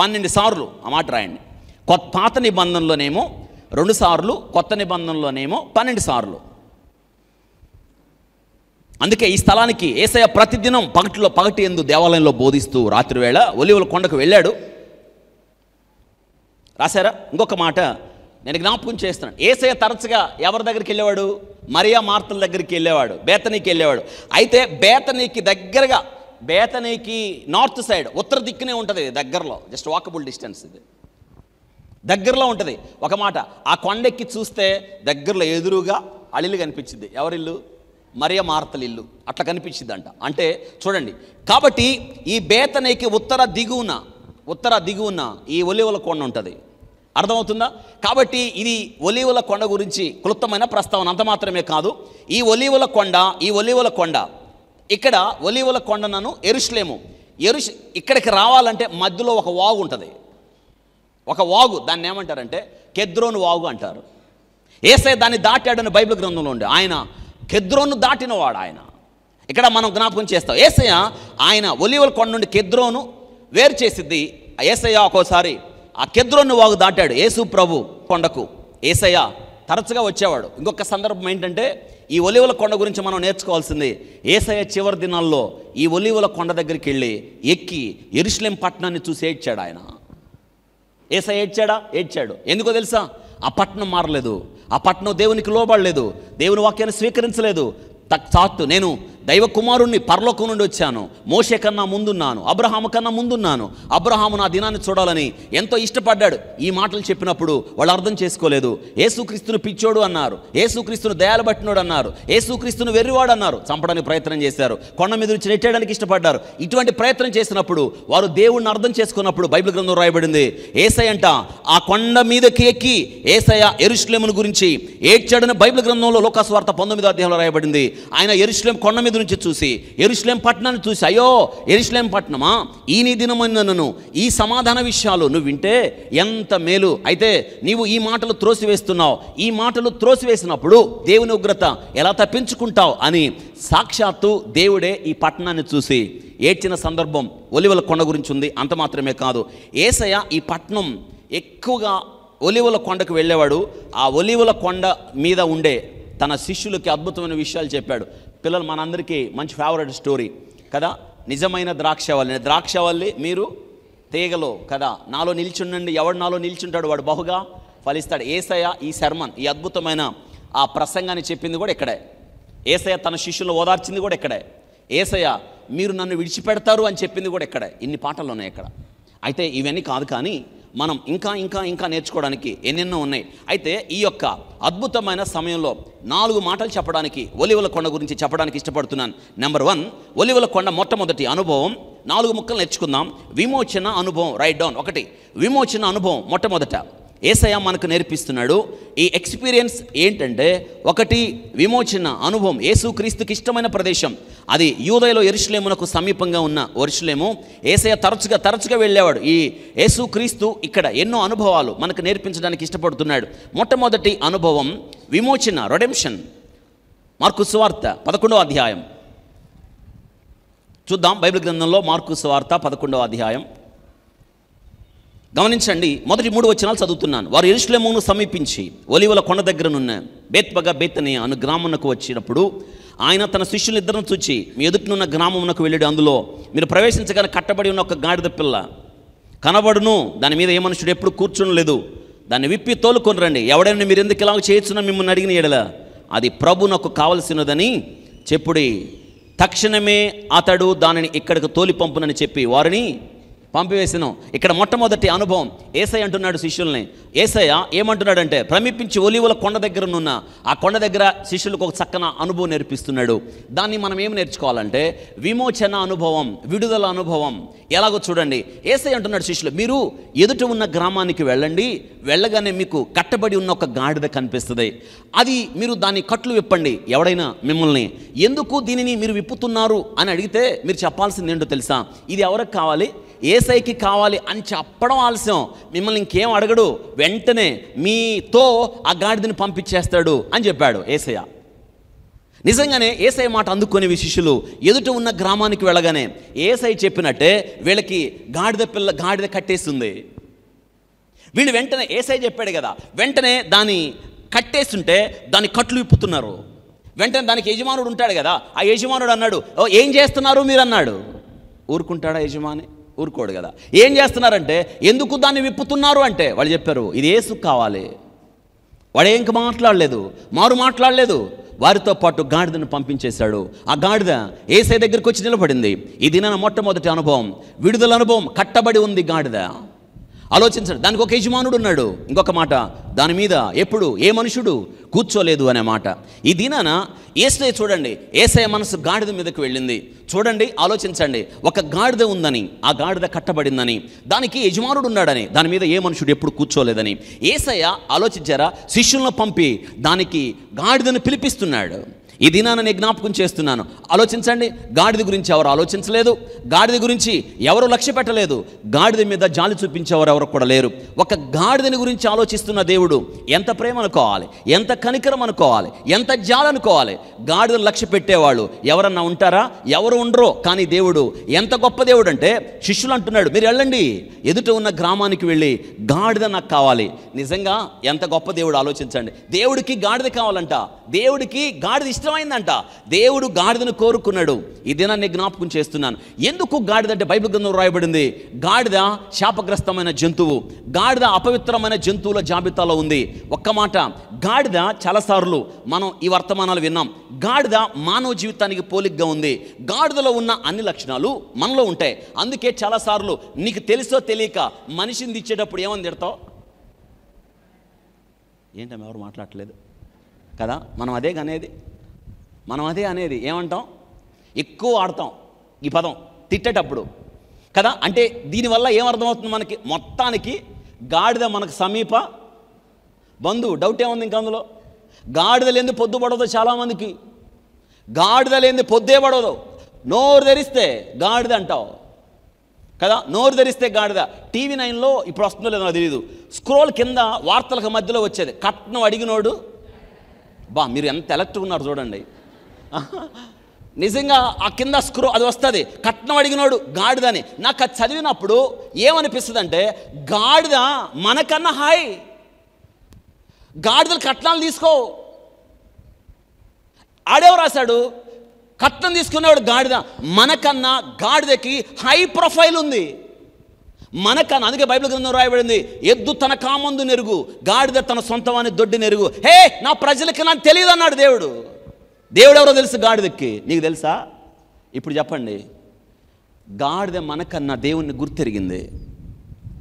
పన్నెండు సార్లు ఆ మాట రాయండి కొత్త పాత నిబంధనలోనేమో రెండు సార్లు కొత్త నిబంధనలోనేమో పన్నెండు సార్లు అందుకే ఈ స్థలానికి ఏసయ ప్రతిదినం పగటిలో పగటి ఎందు దేవాలయంలో బోధిస్తూ రాత్రివేళ ఒలివల కొండకు వెళ్ళాడు రాశారా ఇంకొక మాట నేను జ్ఞాపకం చేస్తున్నాను ఏసయ తరచుగా ఎవరి దగ్గరికి వెళ్ళేవాడు మరియా మార్తల దగ్గరికి వెళ్ళేవాడు బేతనీకి వెళ్ళేవాడు అయితే బేతనీకి దగ్గరగా బేతనీకి నార్త్ సైడ్ ఉత్తర దిక్కునే ఉంటుంది దగ్గరలో జస్ట్ వాకబుల్ డిస్టెన్స్ ఇది దగ్గరలో ఉంటుంది ఒక మాట ఆ కొండెక్కి చూస్తే దగ్గరలో ఎదురుగా అళిలు కనిపించింది ఎవరిల్లు మరియ మార్తలిల్లు అట్లా కనిపించిందంట అంటే చూడండి కాబట్టి ఈ బేతనైకి ఉత్తర దిగువన ఉత్తర దిగువన ఈ ఒలివల కొండ ఉంటుంది అర్థమవుతుందా కాబట్టి ఇది ఒలివల కొండ గురించి క్లుప్తమైన ప్రస్తావన అంత మాత్రమే కాదు ఈ ఒలివల కొండ ఈ ఒలివల కొండ ఇక్కడ ఒలివల కొండ నన్ను ఎరుషులేము ఎరుష్ ఇక్కడికి రావాలంటే మధ్యలో ఒక వాగు ఉంటుంది ఒక వాగు దాన్ని ఏమంటారంటే కెద్రోను వాగు అంటారు ఏసై దాన్ని దాటాడని బైబిల్ గ్రంథంలో ఉండే ఆయన కెద్రోను దాటినవాడు ఆయన ఇక్కడ మనం జ్ఞాపకం చేస్తాం ఏసయ్య ఆయన ఒలివల కొండ నుండి కెద్రోను వేరు చేసిద్ది ఏసయ్య ఒక్కోసారి ఆ కెద్రోను వాగు దాటాడు యేసు ప్రభు కొండకు ఏసయ్య తరచుగా వచ్చేవాడు ఇంకొక సందర్భం ఏంటంటే ఈ ఒలివల కొండ గురించి మనం నేర్చుకోవాల్సింది ఏసయ్య చివరి దినాల్లో ఈ ఒలివల కొండ దగ్గరికి వెళ్ళి ఎక్కి ఎరుశ్లేం పట్టణాన్ని చూసి ఏడ్చాడు ఆయన ఏసయ్య ఏడ్చాడా ఏడ్చాడు ఎందుకో తెలుసా ఆ పట్టణం మారలేదు ఆ పట్టణం దేవునికి లోబడలేదు దేవుని వాక్యాన్ని స్వీకరించలేదు తక్ తాత్తు నేను దైవ కుమారుణ్ణి పర్లోకం నుండి వచ్చాను మోషే కన్నా ముందున్నాను అబ్రహాము కన్నా ముందున్నాను అబ్రహాము నా దినాన్ని చూడాలని ఎంతో ఇష్టపడ్డాడు ఈ మాటలు చెప్పినప్పుడు వాళ్ళు అర్థం చేసుకోలేదు ఏసుక్రీస్తును పిచ్చోడు అన్నారు ఏసుక్రీస్తును దయాలు పట్టినోడు అన్నారు ఏసుక్రీస్తును వెర్రివాడు అన్నారు చంపడానికి ప్రయత్నం చేశారు కొండ మీద నుంచి నెట్టేయడానికి ఇష్టపడ్డారు ఇటువంటి ప్రయత్నం చేసినప్పుడు వారు దేవుణ్ణి అర్థం చేసుకున్నప్పుడు బైబిల్ గ్రంథం రాయబడింది ఏసై అంట ఆ కొండ మీదకి ఎక్కి ఏసయ ఎరుష్లేమును గురించి ఏడ్చాడని బైబిల్ గ్రంథంలో వార్త పంతొమ్మిదో అధ్యాయంలో రాయబడింది ఆయన ఎరుష్లేం కొండ మీద మీద నుంచి చూసి ఎరుశ్లేం పట్టణాన్ని చూసి అయ్యో ఎరుశ్లేం పట్టణమా ఈ నీ దినమైన నన్ను ఈ సమాధాన విషయాలు నువ్వు వింటే ఎంత మేలు అయితే నీవు ఈ మాటలు త్రోసివేస్తున్నావు ఈ మాటలు త్రోసివేసినప్పుడు దేవుని ఉగ్రత ఎలా తప్పించుకుంటావు అని సాక్షాత్తు దేవుడే ఈ పట్టణాన్ని చూసి ఏడ్చిన సందర్భం ఒలివల కొండ గురించి ఉంది అంత మాత్రమే కాదు ఏసయ ఈ పట్నం ఎక్కువగా ఒలివల కొండకు వెళ్ళేవాడు ఆ ఒలివల కొండ మీద ఉండే తన శిష్యులకి అద్భుతమైన విషయాలు చెప్పాడు పిల్లలు మనందరికీ మంచి ఫేవరెట్ స్టోరీ కదా నిజమైన ద్రాక్షవల్లి ద్రాక్షవల్లి మీరు తీగలో కదా నాలో నిల్చుండండి ఎవడు నాలో నిల్చుంటాడు వాడు బహుగా ఫలిస్తాడు ఏసయ ఈ శర్మన్ ఈ అద్భుతమైన ఆ ప్రసంగాన్ని చెప్పింది కూడా ఇక్కడే ఏసయ తన శిష్యులు ఓదార్చింది కూడా ఇక్కడే ఏసయ మీరు నన్ను విడిచిపెడతారు అని చెప్పింది కూడా ఇక్కడే ఇన్ని పాటలు ఉన్నాయి ఇక్కడ అయితే ఇవన్నీ కాదు కానీ మనం ఇంకా ఇంకా ఇంకా నేర్చుకోవడానికి ఎన్నెన్నో ఉన్నాయి అయితే ఈ యొక్క అద్భుతమైన సమయంలో నాలుగు మాటలు చెప్పడానికి ఒలివల కొండ గురించి చెప్పడానికి ఇష్టపడుతున్నాను నెంబర్ వన్ ఒలివల కొండ మొట్టమొదటి అనుభవం నాలుగు ముక్కలు నేర్చుకుందాం విమోచన అనుభవం రైట్ డౌన్ ఒకటి విమోచన అనుభవం మొట్టమొదట ఏసయ మనకు నేర్పిస్తున్నాడు ఈ ఎక్స్పీరియన్స్ ఏంటంటే ఒకటి విమోచన అనుభవం ఏసుక్రీస్తుకి ఇష్టమైన ప్రదేశం అది యూదయలో ఎరుషులేమునకు సమీపంగా ఉన్న వరుషులేము ఏసయ తరచుగా తరచుగా వెళ్ళేవాడు ఈ యేసుక్రీస్తు ఇక్కడ ఎన్నో అనుభవాలు మనకు నేర్పించడానికి ఇష్టపడుతున్నాడు మొట్టమొదటి అనుభవం విమోచన రొడెంషన్ మార్కు సువార్త పదకొండవ అధ్యాయం చూద్దాం బైబిల్ గ్రంథంలో మార్కు సువార్త పదకొండవ అధ్యాయం గమనించండి మొదటి మూడు వచనాలు చదువుతున్నాను వారు ఎరుశ్లెమును సమీపించి ఒలివల కొండ దగ్గర నున్న బేత్బగా బేతనే అను గ్రామంకు వచ్చినప్పుడు ఆయన తన ఇద్దరిని చూచి మీ ఎదుటినున్న గ్రామమునకు వెళ్ళాడు అందులో మీరు ప్రవేశించగానే కట్టబడి ఉన్న ఒక గాడిద పిల్ల కనబడును దాని మీద ఏ మనుషుడు ఎప్పుడు కూర్చునలేదు దాన్ని విప్పి తోలుకొని రండి ఎవడైనా మీరు ఎందుకు ఇలా చేయొచ్చున్నా మిమ్మల్ని అడిగిన ఎడల అది ప్రభు నాకు కావలసినదని చెప్పుడి తక్షణమే అతడు దానిని ఇక్కడికి తోలి పంపునని చెప్పి వారిని పంపివేసినాం ఇక్కడ మొట్టమొదటి అనుభవం ఏసై అంటున్నాడు శిష్యుల్ని ఏసయ్య ఏమంటున్నాడంటే ప్రమిపించి ఒలివుల కొండ దగ్గర నున్న ఆ కొండ దగ్గర శిష్యులకు ఒక చక్కన అనుభవం నేర్పిస్తున్నాడు దాన్ని మనం ఏం నేర్చుకోవాలంటే విమోచన అనుభవం విడుదల అనుభవం ఎలాగో చూడండి ఏసై అంటున్నాడు శిష్యులు మీరు ఎదుట ఉన్న గ్రామానికి వెళ్ళండి వెళ్ళగానే మీకు కట్టబడి ఉన్న ఒక గాడిద కనిపిస్తుంది అది మీరు దాని కట్లు విప్పండి ఎవడైనా మిమ్మల్ని ఎందుకు దీనిని మీరు విప్పుతున్నారు అని అడిగితే మీరు చెప్పాల్సింది ఏంటో తెలుసా ఇది ఎవరికి కావాలి ఏసైకి కావాలి అని చెప్పడం ఆలస్యం మిమ్మల్ని ఇంకేం అడగడు వెంటనే మీతో ఆ గాడిదని పంపించేస్తాడు అని చెప్పాడు ఏసయ్య నిజంగానే ఏసఐ మాట అందుకునే విశిష్యులు ఎదుట ఉన్న గ్రామానికి వెళ్ళగానే ఏసఐ చెప్పినట్టే వీళ్ళకి గాడిద పిల్ల గాడిద కట్టేస్తుంది వీళ్ళు వెంటనే ఏసఐ చెప్పాడు కదా వెంటనే దాన్ని కట్టేస్తుంటే దాన్ని కట్లు విప్పుతున్నారు వెంటనే దానికి యజమానుడు ఉంటాడు కదా ఆ యజమానుడు అన్నాడు ఏం చేస్తున్నారు మీరు అన్నాడు ఊరుకుంటాడా యజమాని ఊరుకోడు కదా ఏం చేస్తున్నారంటే ఎందుకు దాన్ని విప్పుతున్నారు అంటే వాళ్ళు చెప్పారు ఇది ఏసు కావాలి వాడు ఏం మాట్లాడలేదు మారు మాట్లాడలేదు వారితో పాటు గాడిదను పంపించేశాడు ఆ గాడిద ఏసై దగ్గరికి వచ్చి నిలబడింది ఇది నా మొట్టమొదటి అనుభవం విడుదల అనుభవం కట్టబడి ఉంది గాడిద ఆలోచించండి దానికి ఒక యజమానుడు ఉన్నాడు ఇంకొక మాట దాని మీద ఎప్పుడు ఏ మనుషుడు కూర్చోలేదు అనే మాట ఈ దినాన ఏసే చూడండి ఏసే మనసు గాడిద మీదకు వెళ్ళింది చూడండి ఆలోచించండి ఒక గాడిద ఉందని ఆ గాడిద కట్టబడిందని దానికి యజమానుడు ఉన్నాడని దాని మీద ఏ మనుషుడు ఎప్పుడు కూర్చోలేదని ఏసయ్య ఆలోచించారా శిష్యులను పంపి దానికి గాడిదను పిలిపిస్తున్నాడు ఈ దినాన్ని నేను జ్ఞాపకం చేస్తున్నాను ఆలోచించండి గాడిద గురించి ఎవరు ఆలోచించలేదు గాడిద గురించి ఎవరు లక్ష్య పెట్టలేదు గాడిద మీద జాలి చూపించేవారు ఎవరు కూడా లేరు ఒక గాడిదని గురించి ఆలోచిస్తున్న దేవుడు ఎంత ప్రేమ అనుకోవాలి ఎంత కనికరం అనుకోవాలి ఎంత జాలి అనుకోవాలి గాడిదను లక్ష్య పెట్టేవాళ్ళు ఎవరన్నా ఉంటారా ఎవరు ఉండరో కానీ దేవుడు ఎంత గొప్ప దేవుడు అంటే శిష్యులు అంటున్నాడు మీరు వెళ్ళండి ఎదుట ఉన్న గ్రామానికి వెళ్ళి గాడిద నాకు కావాలి నిజంగా ఎంత గొప్ప దేవుడు ఆలోచించండి దేవుడికి గాడిద కావాలంట దేవుడికి గాడిద ఇష్టం అర్థమైందంట దేవుడు గాడిదను కోరుకున్నాడు ఈ దినాన్ని జ్ఞాపకం చేస్తున్నాను ఎందుకు గాడిద అంటే బైబిల్ గ్రంథం రాయబడింది గాడిద శాపగ్రస్తమైన జంతువు గాడిద అపవిత్రమైన జంతువుల జాబితాలో ఉంది ఒక్క మాట గాడిద చాలాసార్లు మనం ఈ వర్తమానాలు విన్నాం గాడిద మానవ జీవితానికి పోలిగ్గా ఉంది గాడిదలో ఉన్న అన్ని లక్షణాలు మనలో ఉంటాయి అందుకే చాలాసార్లు నీకు తెలుసో తెలియక మనిషిని తెచ్చేటప్పుడు ఏమని తిడతావు ఏంటమ్మ ఎవరు మాట్లాడలేదు కదా మనం అదే కనేది మనం అదే అనేది ఏమంటాం ఎక్కువ ఆడతాం ఈ పదం తిట్టేటప్పుడు కదా అంటే దీనివల్ల ఏమర్థమవుతుంది మనకి మొత్తానికి గాడిద మనకు సమీప బంధువు డౌట్ ఏముంది ఇంకా అందులో గాడిదలేంది పొద్దు పడదు చాలామందికి గాడిద లేని పొద్దే పడదు నోరు ధరిస్తే గాడిద అంటావు కదా నోరు ధరిస్తే గాడిద టీవీ నైన్లో ఇప్పుడు వస్తుందో లేదో తెలియదు స్క్రోల్ కింద వార్తలకు మధ్యలో వచ్చేది కట్నం అడిగినోడు బా మీరు ఎంత ఎలక్ట్రిక్ ఉన్నారు చూడండి నిజంగా ఆ కింద స్క్రో అది వస్తుంది కట్నం అడిగినోడు గాడిదని నాకు అది చదివినప్పుడు ఏమనిపిస్తుంది అంటే గాడిద మనకన్నా హాయ్ గాడిదలు కట్నాలు తీసుకో ఆడేవ రాశాడు కట్నం తీసుకునేవాడు గాడిద మనకన్నా గాడిదకి హై ప్రొఫైల్ ఉంది మనకన్నా అందుకే బైబిల్ గ్రంథం రాయబడింది ఎద్దు తన కామందు నెరుగు గాడిద తన సొంతవాన్ని దొడ్డి నెరుగు హే నా ప్రజలకి నాకు తెలియదు అన్నాడు దేవుడు దేవుడు ఎవరో తెలుసు గాడిదకి నీకు తెలుసా ఇప్పుడు చెప్పండి గాడిద మనకన్నా దేవుణ్ణి గుర్తెరిగింది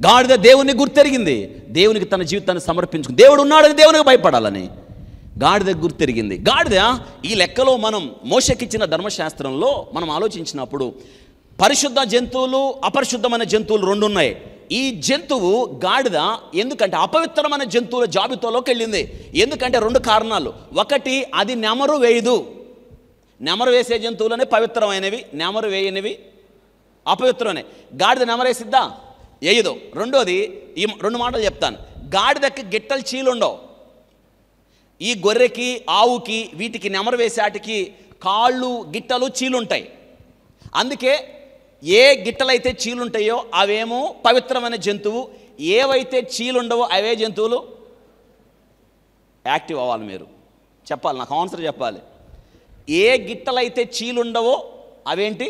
గాడిద దేవుణ్ణి గుర్తెరిగింది దేవునికి తన జీవితాన్ని సమర్పించుకుని దేవుడు ఉన్నాడని దేవునికి భయపడాలని గాడిద గుర్తెరిగింది గాడిద ఈ లెక్కలో మనం మోషకిచ్చిన ధర్మశాస్త్రంలో మనం ఆలోచించినప్పుడు పరిశుద్ధ జంతువులు అపరిశుద్ధమైన జంతువులు రెండు ఉన్నాయి ఈ జంతువు గాడిద ఎందుకంటే అపవిత్రమైన జంతువుల జాబితాలోకి వెళ్ళింది ఎందుకంటే రెండు కారణాలు ఒకటి అది నెమరు వేయదు నెమరు వేసే జంతువులనే పవిత్రమైనవి నెమరు వేయనివి అపవిత్రమైనవి గాడిద నెమరేసిద్దా వేయదు రెండోది ఈ రెండు మాటలు చెప్తాను గాడిదకి గిట్టలు చీలుండవు ఈ గొర్రెకి ఆవుకి వీటికి నెమరు వేసేటికి కాళ్ళు గిట్టలు చీలుంటాయి అందుకే ఏ గిట్టలైతే చీలుంటాయో అవేమో పవిత్రమైన జంతువు ఏవైతే చీలుండవో అవే జంతువులు యాక్టివ్ అవ్వాలి మీరు చెప్పాలి నాకు ఆన్సర్ చెప్పాలి ఏ గిట్టలైతే చీలుండవో అవేంటి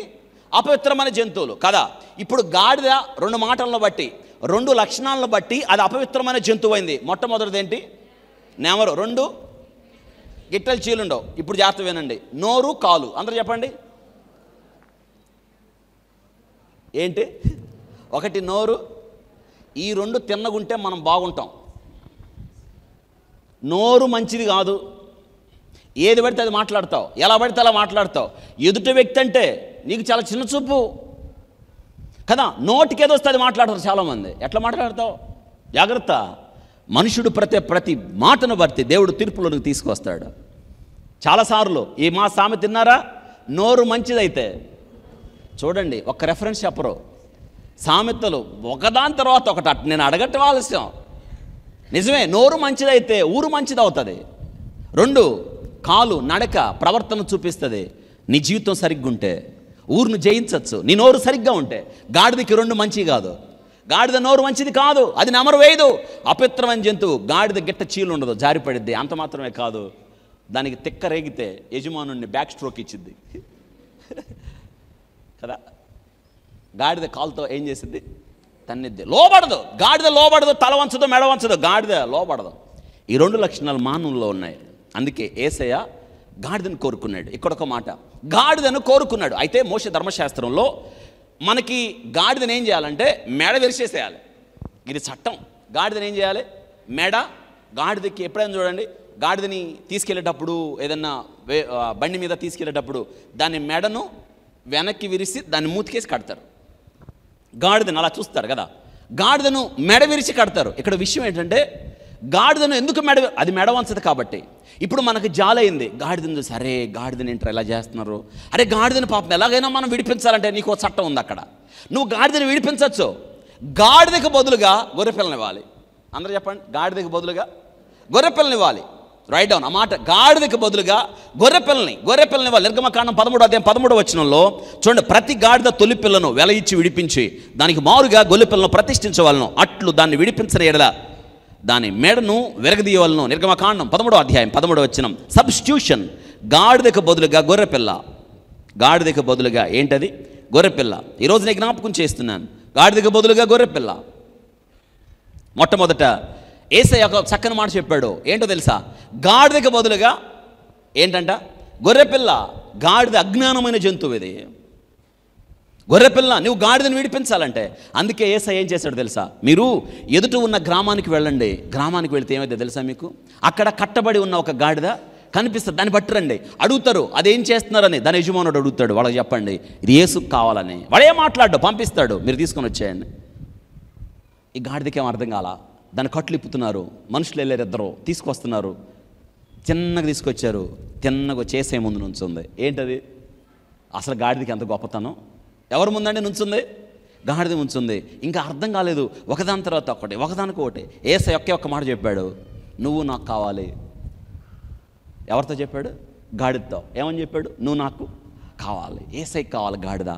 అపవిత్రమైన జంతువులు కదా ఇప్పుడు గాడిద రెండు మాటలను బట్టి రెండు లక్షణాలను బట్టి అది అపవిత్రమైన జంతువు అయింది మొట్టమొదటిది ఏంటి నెమరు రెండు గిట్టలు చీలుండవు ఇప్పుడు జాగ్రత్త వినండి నోరు కాలు అందరు చెప్పండి ఏంటి ఒకటి నోరు ఈ రెండు తిన్నగుంటే మనం బాగుంటాం నోరు మంచిది కాదు ఏది పడితే అది మాట్లాడతావు ఎలా పడితే అలా మాట్లాడతావు ఎదుటి వ్యక్తి అంటే నీకు చాలా చిన్న చూపు కదా నోటికి ఏదో వస్తే అది మాట్లాడతారు చాలామంది ఎట్లా మాట్లాడతావు జాగ్రత్త మనుషుడు ప్రతి ప్రతి మాటను బట్టి దేవుడు తీర్పులోనికి తీసుకొస్తాడు చాలాసార్లు ఈ మా సామె తిన్నారా నోరు మంచిదైతే చూడండి ఒక రెఫరెన్స్ చెప్పరు సామెతలు ఒకదాని తర్వాత ఒకటి అట్ నేను అడగటం ఆలస్యం నిజమే నోరు మంచిదైతే ఊరు మంచిది అవుతుంది రెండు కాలు నడక ప్రవర్తన చూపిస్తుంది నీ జీవితం సరిగ్గా ఉంటే ఊరును జయించవచ్చు నీ నోరు సరిగ్గా ఉంటే గాడిదకి రెండు మంచివి కాదు గాడిద నోరు మంచిది కాదు అది నెమరు వేయదు అపిత్రమైన జంతువు గాడిద గిట్ట చీలు ఉండదు జారిపడిద్ది అంత మాత్రమే కాదు దానికి తిక్క రేగితే యజమానుడిని బ్యాక్ స్ట్రోక్ ఇచ్చిద్ది కదా గాడిద కాలుతో ఏం చేసింది తన్నిద్ది లోబడదు గాడిద లోబడదు తల వంచదు మెడ వంచదు గాడిద లోబడదు ఈ రెండు లక్షణాలు మానవుల్లో ఉన్నాయి అందుకే ఏసయ్య గాడిదను కోరుకున్నాడు ఇక్కడ ఒక మాట గాడిదను కోరుకున్నాడు అయితే మోస ధర్మశాస్త్రంలో మనకి గాడిదని ఏం చేయాలంటే మెడ విరిచేసేయాలి ఇది చట్టం గాడిదని ఏం చేయాలి మెడ గాడిదకి ఎప్పుడైనా చూడండి గాడిదని తీసుకెళ్ళేటప్పుడు ఏదన్నా బండి మీద తీసుకెళ్ళేటప్పుడు దాని మెడను వెనక్కి విరిసి దాన్ని మూతికేసి కడతారు గాడిదను అలా చూస్తారు కదా గాడిదను మెడ విరిచి కడతారు ఇక్కడ విషయం ఏంటంటే గాడిదను ఎందుకు మెడ అది మెడ వంచదు కాబట్టి ఇప్పుడు మనకు జాలైంది గాడిదను చూసి అరే గాడిదని ఏంటారు ఎలా చేస్తున్నారు అరే గాడిదని పాపం ఎలాగైనా మనం విడిపించాలంటే నీకు చట్టం ఉంది అక్కడ నువ్వు గాడిదని విడిపించవచ్చు గాడిదకు బదులుగా గొర్రెపిల్లని ఇవ్వాలి అందరూ చెప్పండి గాడిదకు బదులుగా గొర్రెపిల్లని ఇవ్వాలి రైట్ డౌన్ ఆ మాట గాడిదకి బదులుగా గొర్రెపిల్లని గొర్రెపిల్లని వాళ్ళు నిర్గమకాండం పదమూడు అధ్యాయం పదమూడు వచ్చినంలో చూడండి ప్రతి గాడిద తొలి పిల్లను వెల ఇచ్చి విడిపించి దానికి మారుగా గొర్రెపిల్లను ప్రతిష్ఠించవలను అట్లు దాన్ని విడిపించిన ఎడల దాని మెడను వెరగదీయవలను నిర్గమకాండం పదమూడు అధ్యాయం పదమూడు వచ్చిన సబ్స్టిట్యూషన్ గాడిదకి బదులుగా గొర్రెపిల్ల గాడిదకి బదులుగా ఏంటది గొర్రెపిల్ల ఈరోజు నేను జ్ఞాపకం చేస్తున్నాను గాడిదకి బదులుగా గొర్రెపిల్ల మొట్టమొదట ఏసై ఒక చక్కని మాట చెప్పాడు ఏంటో తెలుసా గాడిదకి బదులుగా ఏంటంట గొర్రెపిల్ల గాడిద అజ్ఞానమైన జంతువు ఇది గొర్రెపిల్ల నువ్వు గాడిదని విడిపించాలంటే అందుకే ఏసై ఏం చేశాడు తెలుసా మీరు ఎదుట ఉన్న గ్రామానికి వెళ్ళండి గ్రామానికి వెళితే ఏమైతే తెలుసా మీకు అక్కడ కట్టబడి ఉన్న ఒక గాడిద కనిపిస్తుంది దాన్ని రండి అడుగుతారు అదేం చేస్తున్నారని దాని యజమానుడు అడుగుతాడు వాళ్ళకి చెప్పండి ఇది ఏసుకు కావాలని వాడే మాట్లాడు పంపిస్తాడు మీరు తీసుకొని వచ్చేయండి ఈ గాడిదకేం అర్థం కాలా దాన్ని కట్లు ఇప్పుతున్నారు మనుషులు వెళ్ళారు ఇద్దరు తీసుకొస్తున్నారు చిన్నగా తీసుకొచ్చారు తిన్నగా చేసే ముందు నుంచుంది ఏంటది అసలు గాడిదకి ఎంత గొప్పతనం ఎవరి ముందండి నుంచుంది గాడిద ఉంచుంది ఇంకా అర్థం కాలేదు ఒకదాని తర్వాత ఒకటి ఒకదానికి ఒకటి ఏస ఒక్క ఒక్క మాట చెప్పాడు నువ్వు నాకు కావాలి ఎవరితో చెప్పాడు గాడిదతో ఏమని చెప్పాడు నువ్వు నాకు కావాలి ఏసై కావాలి గాడిద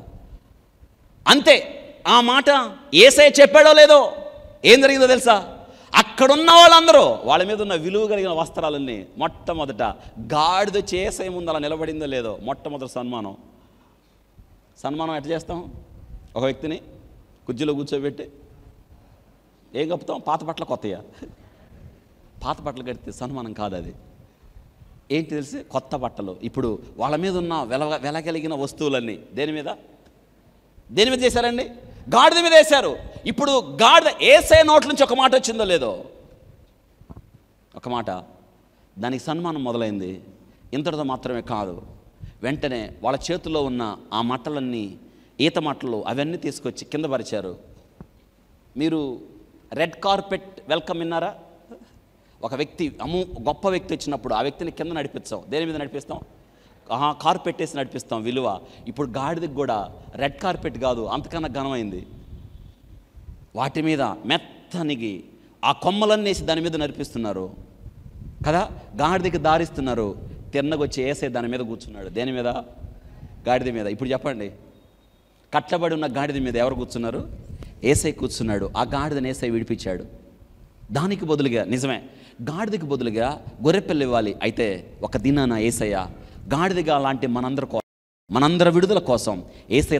అంతే ఆ మాట ఏసై చెప్పాడో లేదో ఏం జరిగిందో తెలుసా అక్కడున్న వాళ్ళందరూ వాళ్ళ మీద ఉన్న విలువ కలిగిన వస్త్రాలన్నీ మొట్టమొదట గాడిద చేసే ముందు అలా నిలబడిందో లేదో మొట్టమొదటి సన్మానం సన్మానం ఎట్లా చేస్తాం ఒక వ్యక్తిని కుర్జీలో కూర్చోబెట్టి ఏం కప్పుతాం పాత బట్టలు కొత్తయా పాత బట్టలు కడితే సన్మానం కాదు అది ఏంటి తెలిసి కొత్త బట్టలు ఇప్పుడు వాళ్ళ మీద ఉన్న వెల వెలగలిగిన వస్తువులన్నీ దేని మీద దేని మీద చేశారండి గాడిద మీద వేశారు ఇప్పుడు గాడిద ఏసే నోట్ల నుంచి ఒక మాట వచ్చిందో లేదో ఒక మాట దానికి సన్మానం మొదలైంది ఇంతటితో మాత్రమే కాదు వెంటనే వాళ్ళ చేతిలో ఉన్న ఆ మట్టలన్నీ ఈత మట్టలు అవన్నీ తీసుకొచ్చి కింద పరిచారు మీరు రెడ్ కార్పెట్ వెల్కమ్ విన్నారా ఒక వ్యక్తి అమ్ము గొప్ప వ్యక్తి వచ్చినప్పుడు ఆ వ్యక్తిని కింద నడిపిస్తాం దేని మీద నడిపిస్తాం కార్పెట్ వేసి నడిపిస్తాం విలువ ఇప్పుడు గాడిదకి కూడా రెడ్ కార్పెట్ కాదు అంతకన్నా ఘనమైంది వాటి మీద మెత్తనిగి ఆ కొమ్మలన్నీ వేసి దాని మీద నడిపిస్తున్నారు కదా గాడిదకి దారిస్తున్నారు తిన్నగొచ్చి వేసే దాని మీద కూర్చున్నాడు దేని మీద గాడిద మీద ఇప్పుడు చెప్పండి కట్టబడి ఉన్న గాడిద మీద ఎవరు కూర్చున్నారు ఏసై కూర్చున్నాడు ఆ గాడిదని ఏసై విడిపించాడు దానికి బదులుగా నిజమే గాడిదకి బదులుగా గొర్రెపిల్ల ఇవ్వాలి అయితే ఒక దినాన ఏసయ్య గాడిదగా లాంటి మనందరి కోసం మనందరి విడుదల కోసం ఏసే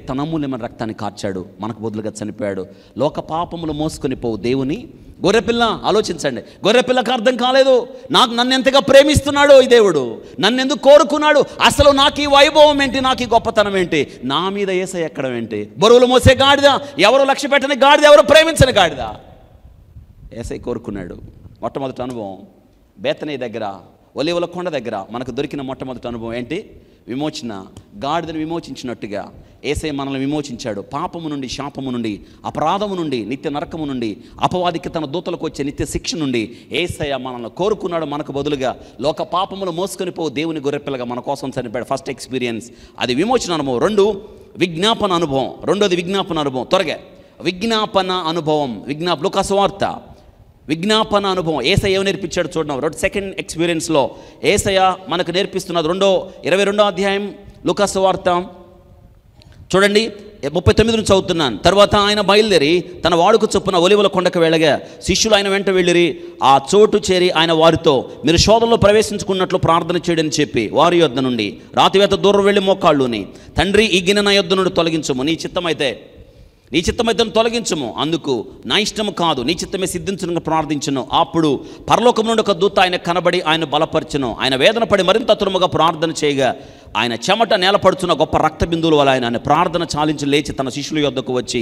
మన రక్తాన్ని కార్చాడు మనకు బదులుగా చనిపోయాడు లోక పాపములు మోసుకొని పోవు దేవుని గొర్రెపిల్ల ఆలోచించండి గొర్రెపిల్లకు అర్థం కాలేదు నాకు నన్ను ఎంతగా ప్రేమిస్తున్నాడు ఈ దేవుడు నన్ను ఎందుకు కోరుకున్నాడు అసలు నాకు ఈ వైభవం ఏంటి నాకు ఈ గొప్పతనం ఏంటి నా మీద ఏసై ఎక్కడం ఏంటి బరువులు మోసే గాడిద ఎవరు లక్ష్య పెట్టని గాడిద ఎవరు ప్రేమించని గాడిద ఏసై కోరుకున్నాడు మొట్టమొదటి అనుభవం బేతనయ్య దగ్గర ఒలివల కొండ దగ్గర మనకు దొరికిన మొట్టమొదటి అనుభవం ఏంటి విమోచన గాడిదని విమోచించినట్టుగా ఏసై మనల్ని విమోచించాడు పాపము నుండి శాపము నుండి అపరాధము నుండి నిత్య నరకము నుండి అపవాదికి తన దూతలకు వచ్చే నిత్య శిక్ష నుండి ఏసయ్య మనల్ని కోరుకున్నాడు మనకు బదులుగా లోక పాపములు మోసుకొని పో దేవుని గొర్రెపిల్లగా మన కోసం చనిపోయాడు ఫస్ట్ ఎక్స్పీరియన్స్ అది విమోచన అనుభవం రెండు విజ్ఞాపన అనుభవం రెండోది విజ్ఞాపన అనుభవం త్వరగా విజ్ఞాపన అనుభవం విజ్ఞాప లోకస్వార్త విజ్ఞాపన అనుభవం ఏసయ నేర్పించాడు చూడడం రెండు సెకండ్ ఎక్స్పీరియన్స్లో ఏసయ మనకు నేర్పిస్తున్నది రెండో ఇరవై రెండో అధ్యాయం లుకాసు వార్త చూడండి ముప్పై తొమ్మిది నుంచి చదువుతున్నాను తర్వాత ఆయన బయలుదేరి తన వాడుకు చొప్పున ఒలివల కొండకు వెళ్ళగా శిష్యులు ఆయన వెంట వెళ్ళిరి ఆ చోటు చేరి ఆయన వారితో మీరు శోధనలో ప్రవేశించుకున్నట్లు ప్రార్థన చేయడని చెప్పి వారి యొద్ద నుండి రాతివేత దూరం వెళ్ళి మోకాళ్ళుని తండ్రి ఈ గిన్నె నా యొద్ద నుండి తొలగించము నీ చిత్తమైతే నీ చిత్తమైతే తొలగించము అందుకు నా ఇష్టము కాదు నీ చిత్తమే సిద్ధించను ప్రార్థించను అప్పుడు పరలోకం నుండి ఒక దూత ఆయన కనబడి ఆయన బలపరచను ఆయన వేదన పడి మరింత తురుముగా ప్రార్థన చేయగా ఆయన చెమట నేలపడుచున్న గొప్ప రక్త బిందువుల వల్ల ఆయన ప్రార్థన చాలించి లేచి తన శిష్యుల యొద్దకు వచ్చి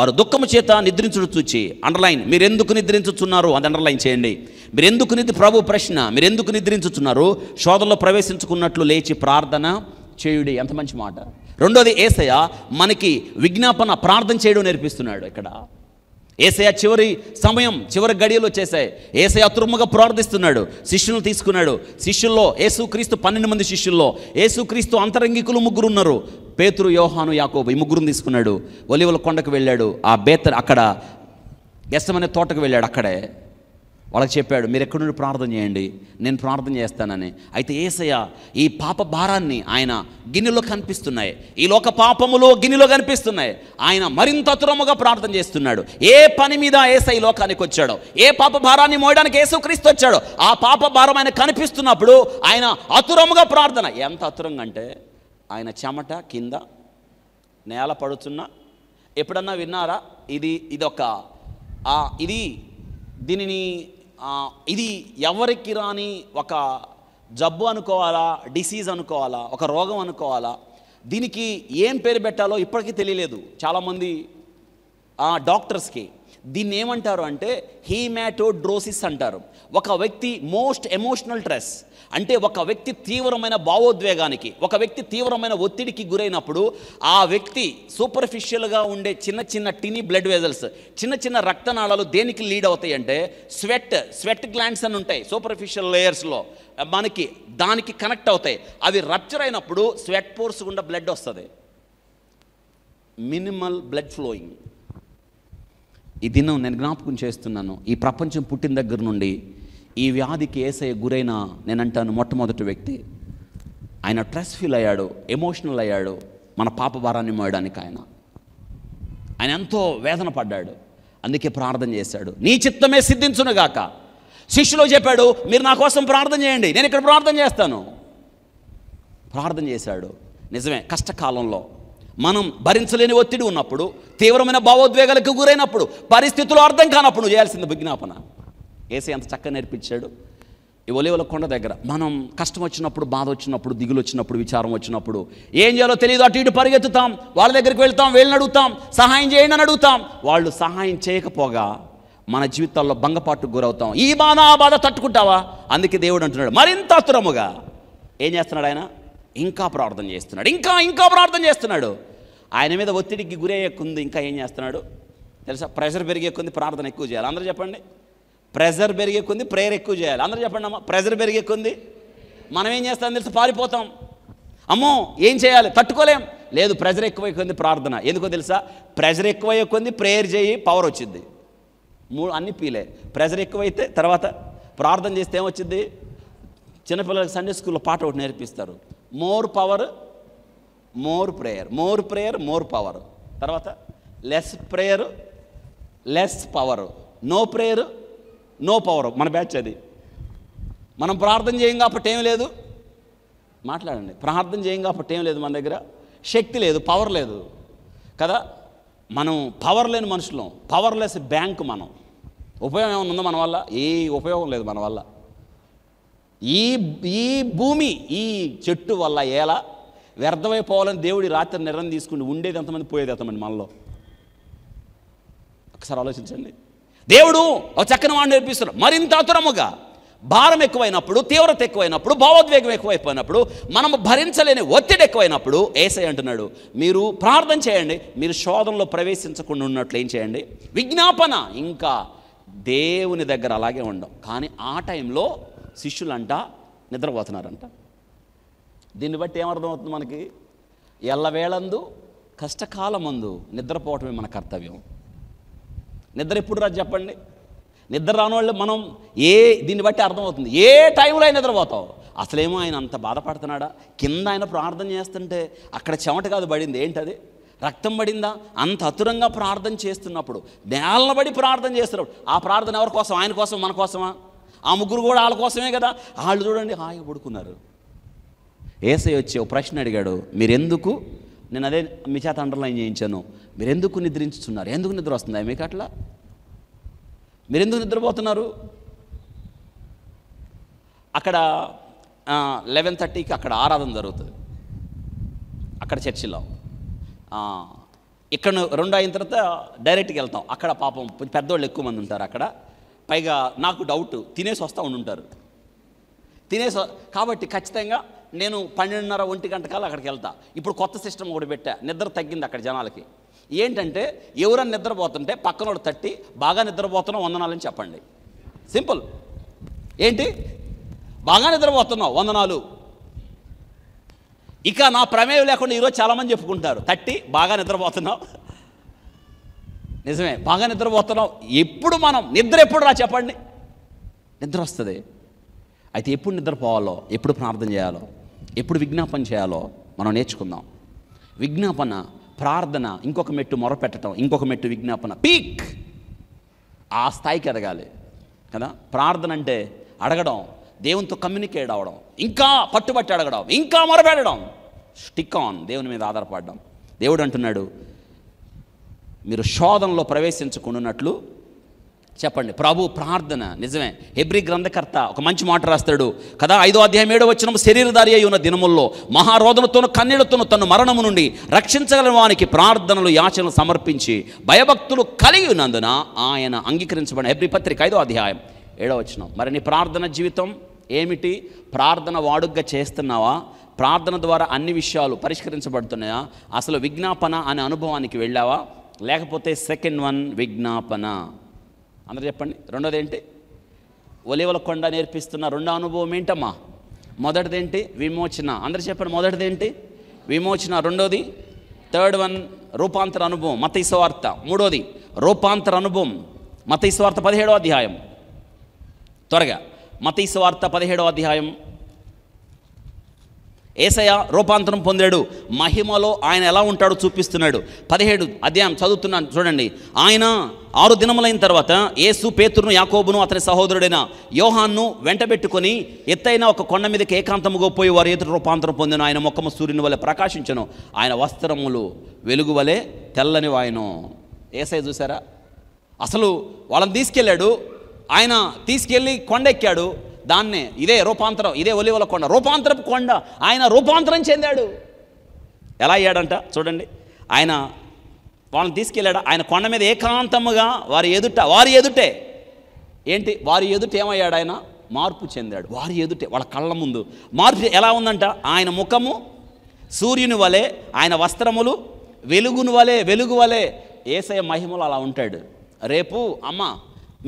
వారు దుఃఖము చేత నిద్రించుడు చూచి అండర్లైన్ మీరెందుకు నిద్రించుచున్నారు అది అండర్లైన్ చేయండి ఎందుకు నిద్ర ప్రభు ప్రశ్న మీరెందుకు నిద్రించుచున్నారు శోధనలో ప్రవేశించుకున్నట్లు లేచి ప్రార్థన చేయుడి ఎంత మంచి మాట రెండోది ఏసయ మనకి విజ్ఞాపన ప్రార్థన చేయడం నేర్పిస్తున్నాడు ఇక్కడ ఏసయ చివరి సమయం చివరి గడియలు వచ్చేసాయి ఏసయ తురుముగా ప్రార్థిస్తున్నాడు శిష్యులు తీసుకున్నాడు శిష్యుల్లో ఏసుక్రీస్తు పన్నెండు మంది శిష్యుల్లో ఏసుక్రీస్తు అంతరంగికులు ముగ్గురు ఉన్నారు పేతురు యోహాను యాకోబు ఈ ముగ్గురుని తీసుకున్నాడు ఒలివల కొండకు వెళ్ళాడు ఆ బేత అక్కడ గెస్టమనే తోటకు వెళ్ళాడు అక్కడే వాళ్ళకి చెప్పాడు మీరు ఎక్కడి నుండి ప్రార్థన చేయండి నేను ప్రార్థన చేస్తానని అయితే ఏసయ్య ఈ పాప భారాన్ని ఆయన గిన్నెలో కనిపిస్తున్నాయి ఈ లోక పాపములో గిన్నెలో కనిపిస్తున్నాయి ఆయన మరింత అతురముగా ప్రార్థన చేస్తున్నాడు ఏ పని మీద ఏసై లోకానికి వచ్చాడో ఏ పాప భారాన్ని మోయడానికి క్రీస్తు వచ్చాడో ఆ పాప భారం ఆయన కనిపిస్తున్నప్పుడు ఆయన అతురముగా ప్రార్థన ఎంత అతురంగా అంటే ఆయన చెమట కింద నేల పడుతున్నా ఎప్పుడన్నా విన్నారా ఇది ఇదొక ఇది దీనిని ఇది ఎవరికి రాని ఒక జబ్బు అనుకోవాలా డిసీజ్ అనుకోవాలా ఒక రోగం అనుకోవాలా దీనికి ఏం పేరు పెట్టాలో ఇప్పటికీ తెలియలేదు చాలామంది డాక్టర్స్కి దీన్ని ఏమంటారు అంటే హీమాటోడ్రోసిస్ అంటారు ఒక వ్యక్తి మోస్ట్ ఎమోషనల్ స్ట్రెస్ అంటే ఒక వ్యక్తి తీవ్రమైన భావోద్వేగానికి ఒక వ్యక్తి తీవ్రమైన ఒత్తిడికి గురైనప్పుడు ఆ వ్యక్తి సూపర్ఫిషియల్గా ఉండే చిన్న చిన్న టిని బ్లడ్ వెజల్స్ చిన్న చిన్న రక్తనాళాలు దేనికి లీడ్ అవుతాయి అంటే స్వెట్ స్వెట్ గ్లాండ్స్ అని ఉంటాయి సూపర్ఫిషియల్ లేయర్స్లో మనకి దానికి కనెక్ట్ అవుతాయి అవి రప్చర్ అయినప్పుడు స్వెట్ పోర్స్ గుండా బ్లడ్ వస్తుంది మినిమల్ బ్లడ్ ఫ్లోయింగ్ ఈ దినం నేను జ్ఞాపకం చేస్తున్నాను ఈ ప్రపంచం పుట్టిన దగ్గర నుండి ఈ వ్యాధికి ఏసయ గురైన నేనంటాను మొట్టమొదటి వ్యక్తి ఆయన ట్రెస్ ఫీల్ అయ్యాడు ఎమోషనల్ అయ్యాడు మన పాప భారాన్ని మోయడానికి ఆయన ఆయన ఎంతో వేదన పడ్డాడు అందుకే ప్రార్థన చేశాడు నీ చిత్తమే సిద్ధించునుగాక శిష్యులో చెప్పాడు మీరు నా కోసం ప్రార్థన చేయండి నేను ఇక్కడ ప్రార్థన చేస్తాను ప్రార్థన చేశాడు నిజమే కష్టకాలంలో మనం భరించలేని ఒత్తిడి ఉన్నప్పుడు తీవ్రమైన భావోద్వేగాలకు గురైనప్పుడు పరిస్థితులు అర్థం కానప్పుడు నువ్వు చేయాల్సింది విజ్ఞాపన ఏసే అంత చక్కగా నేర్పించాడు ఈ కొండ దగ్గర మనం కష్టం వచ్చినప్పుడు బాధ వచ్చినప్పుడు దిగులు వచ్చినప్పుడు విచారం వచ్చినప్పుడు ఏం చేయాలో తెలియదు అటు ఇటు పరిగెత్తుతాం వాళ్ళ దగ్గరికి వెళ్తాం వీళ్ళని అడుగుతాం సహాయం చేయండి అని అడుగుతాం వాళ్ళు సహాయం చేయకపోగా మన జీవితాల్లో భంగపాటుకు గురవుతాం ఈ బాధ ఆ బాధ తట్టుకుంటావా అందుకే దేవుడు అంటున్నాడు మరింత అతురముగా ఏం చేస్తున్నాడు ఆయన ఇంకా ప్రార్థన చేస్తున్నాడు ఇంకా ఇంకా ప్రార్థన చేస్తున్నాడు ఆయన మీద ఒత్తిడికి గురయ్యకుంది ఇంకా ఏం చేస్తున్నాడు తెలుసా ప్రెషర్ పెరిగే కొంది ప్రార్థన ఎక్కువ చేయాలి అందరూ చెప్పండి ప్రెజర్ పెరిగే కొంది ప్రేయర్ ఎక్కువ చేయాలి అందరూ చెప్పండి అమ్మ ప్రెజర్ పెరిగే కొంది మనం ఏం చేస్తాం తెలుసు పారిపోతాం అమ్మో ఏం చేయాలి తట్టుకోలేం లేదు ప్రెజర్ ఎక్కువ కొంది ప్రార్థన ఎందుకో తెలుసా ప్రెజర్ ఎక్కువ కొంది ప్రేయర్ చేయి పవర్ వచ్చింది మూడు అన్ని పీలే ప్రెజర్ ఎక్కువైతే తర్వాత ప్రార్థన చేస్తే ఏమొచ్చింది చిన్నపిల్లలకి సండే స్కూల్లో పాట ఒకటి నేర్పిస్తారు more power more prayer more prayer more power తర్వాత less prayer less power no prayer no power మన బ్యాచ్ అది మనం ప్రార్థన చేయం కాబట్టి ఏం లేదు మాట్లాడండి ప్రార్థన చేయం కాబట్టి ఏం లేదు మన దగ్గర శక్తి లేదు పవర్ లేదు కదా మనం పవర్ లేని మనుషులం పవర్లెస్ బ్యాంక్ మనం ఉపయోగం ఏమైనా ఉందో మన వల్ల ఏ ఉపయోగం లేదు మన వల్ల ఈ ఈ భూమి ఈ చెట్టు వల్ల ఎలా వ్యర్థమైపోవాలని దేవుడి రాత్రి నిర్ణయం తీసుకుని ఉండేది ఎంతమంది పోయేది ఎంతమంది మనలో ఒకసారి ఆలోచించండి దేవుడు ఒక చక్కని వాడు నేర్పిస్తున్నాడు మరింత అతురముగా భారం ఎక్కువైనప్పుడు తీవ్రత ఎక్కువైనప్పుడు భావోద్వేగం ఎక్కువైపోయినప్పుడు మనం భరించలేని ఒత్తిడి ఎక్కువైనప్పుడు ఏసై అంటున్నాడు మీరు ప్రార్థన చేయండి మీరు శోధనలో ప్రవేశించకుండా ఉన్నట్లు ఏం చేయండి విజ్ఞాపన ఇంకా దేవుని దగ్గర అలాగే ఉండం కానీ ఆ టైంలో శిష్యులంట నిద్రపోతున్నారంట దీన్ని బట్టి ఏమర్థమవుతుంది మనకి ఎల్లవేళందు కష్టకాలమందు నిద్రపోవటమే మన కర్తవ్యం నిద్ర ఎప్పుడు రాదు చెప్పండి నిద్ర రాని వాళ్ళు మనం ఏ దీన్ని బట్టి అర్థమవుతుంది ఏ టైంలో ఆయన నిద్రపోతావు అసలేమో ఆయన అంత బాధపడుతున్నాడా కింద ఆయన ప్రార్థన చేస్తుంటే అక్కడ చెమట కాదు పడింది ఏంటది రక్తం పడిందా అంత అతురంగా ప్రార్థన చేస్తున్నప్పుడు నేలబడి ప్రార్థన చేస్తున్నప్పుడు ఆ ప్రార్థన ఎవరి కోసం ఆయన కోసం మన కోసమా ఆ ముగ్గురు కూడా వాళ్ళ కోసమే కదా వాళ్ళు చూడండి హాయిగా పడుకున్నారు ఏసై వచ్చి ఒక ప్రశ్న అడిగాడు మీరెందుకు నేను అదే మీ చేత అండర్లైన్ చేయించాను మీరు ఎందుకు నిద్రించుతున్నారు ఎందుకు నిద్ర వస్తుందా మీకు అట్లా మీరెందుకు నిద్రపోతున్నారు అక్కడ లెవెన్ థర్టీకి అక్కడ ఆరాధన జరుగుతుంది అక్కడ చర్చిలో ఇక్కడ రెండు అయిన తర్వాత డైరెక్ట్కి వెళ్తాం అక్కడ పాపం పెద్దోళ్ళు ఎక్కువ మంది ఉంటారు అక్కడ పైగా నాకు డౌట్ తినేసి వస్తూ ఉండుంటారు తినేసి కాబట్టి ఖచ్చితంగా నేను పన్నెండున్నర ఒంటి గంట కాల అక్కడికి వెళ్తా ఇప్పుడు కొత్త సిస్టమ్ ఒకటి పెట్టా నిద్ర తగ్గింది అక్కడ జనాలకి ఏంటంటే ఎవరైనా నిద్రపోతుంటే పక్కనోడు తట్టి బాగా నిద్రపోతున్నావు వందనాలని చెప్పండి సింపుల్ ఏంటి బాగా నిద్రపోతున్నావు వందనాలు ఇక నా ప్రమేయం లేకుండా ఈరోజు చాలామంది చెప్పుకుంటారు తట్టి బాగా నిద్రపోతున్నావు నిజమే బాగా నిద్రపోతున్నావు ఎప్పుడు మనం నిద్ర ఎప్పుడు రా చెప్పండి నిద్ర వస్తుంది అయితే ఎప్పుడు నిద్రపోవాలో ఎప్పుడు ప్రార్థన చేయాలో ఎప్పుడు విజ్ఞాపన చేయాలో మనం నేర్చుకుందాం విజ్ఞాపన ప్రార్థన ఇంకొక మెట్టు మొరపెట్టడం ఇంకొక మెట్టు విజ్ఞాపన పీక్ ఆ స్థాయికి ఎదగాలి కదా ప్రార్థన అంటే అడగడం దేవునితో కమ్యూనికేట్ అవ్వడం ఇంకా పట్టుబట్టి అడగడం ఇంకా మొరపెట్టడం స్టిక్ ఆన్ దేవుని మీద ఆధారపడడం దేవుడు అంటున్నాడు మీరు శోధనలో ప్రవేశించకుండాన్నట్లు చెప్పండి ప్రభు ప్రార్థన నిజమే హెబ్రి గ్రంథకర్త ఒక మంచి మాట రాస్తాడు కదా ఐదో అధ్యాయం ఏడో వచ్చిన శరీరధారి అయి ఉన్న దినముల్లో మహారోధనతోను కన్నీళ్లతోనూ తన మరణము నుండి రక్షించగల వానికి ప్రార్థనలు యాచనలు సమర్పించి భయభక్తులు కలిగి ఉన్నందున ఆయన అంగీకరించబడిన హెబ్రి పత్రిక ఐదో అధ్యాయం ఏడో వచ్చిన మరి నీ ప్రార్థన జీవితం ఏమిటి ప్రార్థన వాడుగ్గా చేస్తున్నావా ప్రార్థన ద్వారా అన్ని విషయాలు పరిష్కరించబడుతున్నాయా అసలు విజ్ఞాపన అనే అనుభవానికి వెళ్ళావా లేకపోతే సెకండ్ వన్ విజ్ఞాపన అందరు చెప్పండి రెండోది ఏంటి ఒలివల కొండ నేర్పిస్తున్న రెండో అనుభవం ఏంటమ్మా మొదటిది ఏంటి విమోచన అందరూ చెప్పండి మొదటిది ఏంటి విమోచన రెండోది థర్డ్ వన్ రూపాంతర అనుభవం మతైస్వార్త మూడోది రూపాంతర అనుభవం మతైస్వార్త పదిహేడో అధ్యాయం త్వరగా మతైస్వార్త పదిహేడో అధ్యాయం ఏసయ రూపాంతరం పొందాడు మహిమలో ఆయన ఎలా ఉంటాడో చూపిస్తున్నాడు పదిహేడు అధ్యాయం చదువుతున్నాను చూడండి ఆయన ఆరు దినములైన తర్వాత ఏసు పేతురును యాకోబును అతని సహోదరుడైన యోహాన్ను వెంటబెట్టుకొని ఎత్తైన ఒక కొండ మీదకి ఏకాంతముగా పోయి వారి ఎదురు రూపాంతరం పొందిన ఆయన మొక్కము సూర్యుని వలె ప్రకాశించను ఆయన వస్త్రములు వెలుగు వలె తెల్లని వాయను ఏసయ్య చూసారా అసలు వాళ్ళని తీసుకెళ్ళాడు ఆయన తీసుకెళ్ళి కొండెక్కాడు దాన్నే ఇదే రూపాంతరం ఇదే ఒలివల కొండ రూపాంతరపు కొండ ఆయన రూపాంతరం చెందాడు ఎలా అయ్యాడంట చూడండి ఆయన వాళ్ళని తీసుకెళ్ళాడు ఆయన కొండ మీద ఏకాంతముగా వారి ఎదుట వారి ఎదుటే ఏంటి వారి ఎదుట ఏమయ్యాడు ఆయన మార్పు చెందాడు వారి ఎదుటే వాళ్ళ కళ్ళ ముందు మార్పు ఎలా ఉందంట ఆయన ముఖము సూర్యుని వలె ఆయన వస్త్రములు వెలుగుని వలె వెలుగు వలె ఏసయ మహిమలు అలా ఉంటాడు రేపు అమ్మ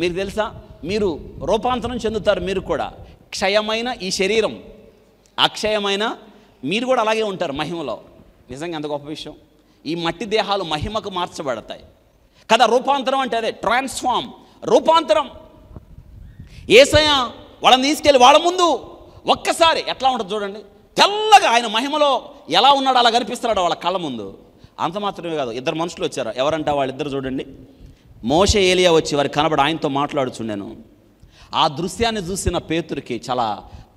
మీరు తెలుసా మీరు రూపాంతరం చెందుతారు మీరు కూడా క్షయమైన ఈ శరీరం అక్షయమైన మీరు కూడా అలాగే ఉంటారు మహిమలో నిజంగా ఎంత గొప్ప విషయం ఈ మట్టి దేహాలు మహిమకు మార్చబడతాయి కదా రూపాంతరం అంటే అదే ట్రాన్స్ఫామ్ రూపాంతరం ఏసయ వాళ్ళని తీసుకెళ్ళి వాళ్ళ ముందు ఒక్కసారి ఎట్లా ఉంటుంది చూడండి తెల్లగా ఆయన మహిమలో ఎలా ఉన్నాడో అలా కనిపిస్తున్నాడు వాళ్ళ కళ్ళ ముందు అంత మాత్రమే కాదు ఇద్దరు మనుషులు వచ్చారు ఎవరంటే వాళ్ళిద్దరు చూడండి మోస ఏలియా వచ్చి వారు కనబడి ఆయనతో మాట్లాడుచుండెను ఆ దృశ్యాన్ని చూసిన పేతురికి చాలా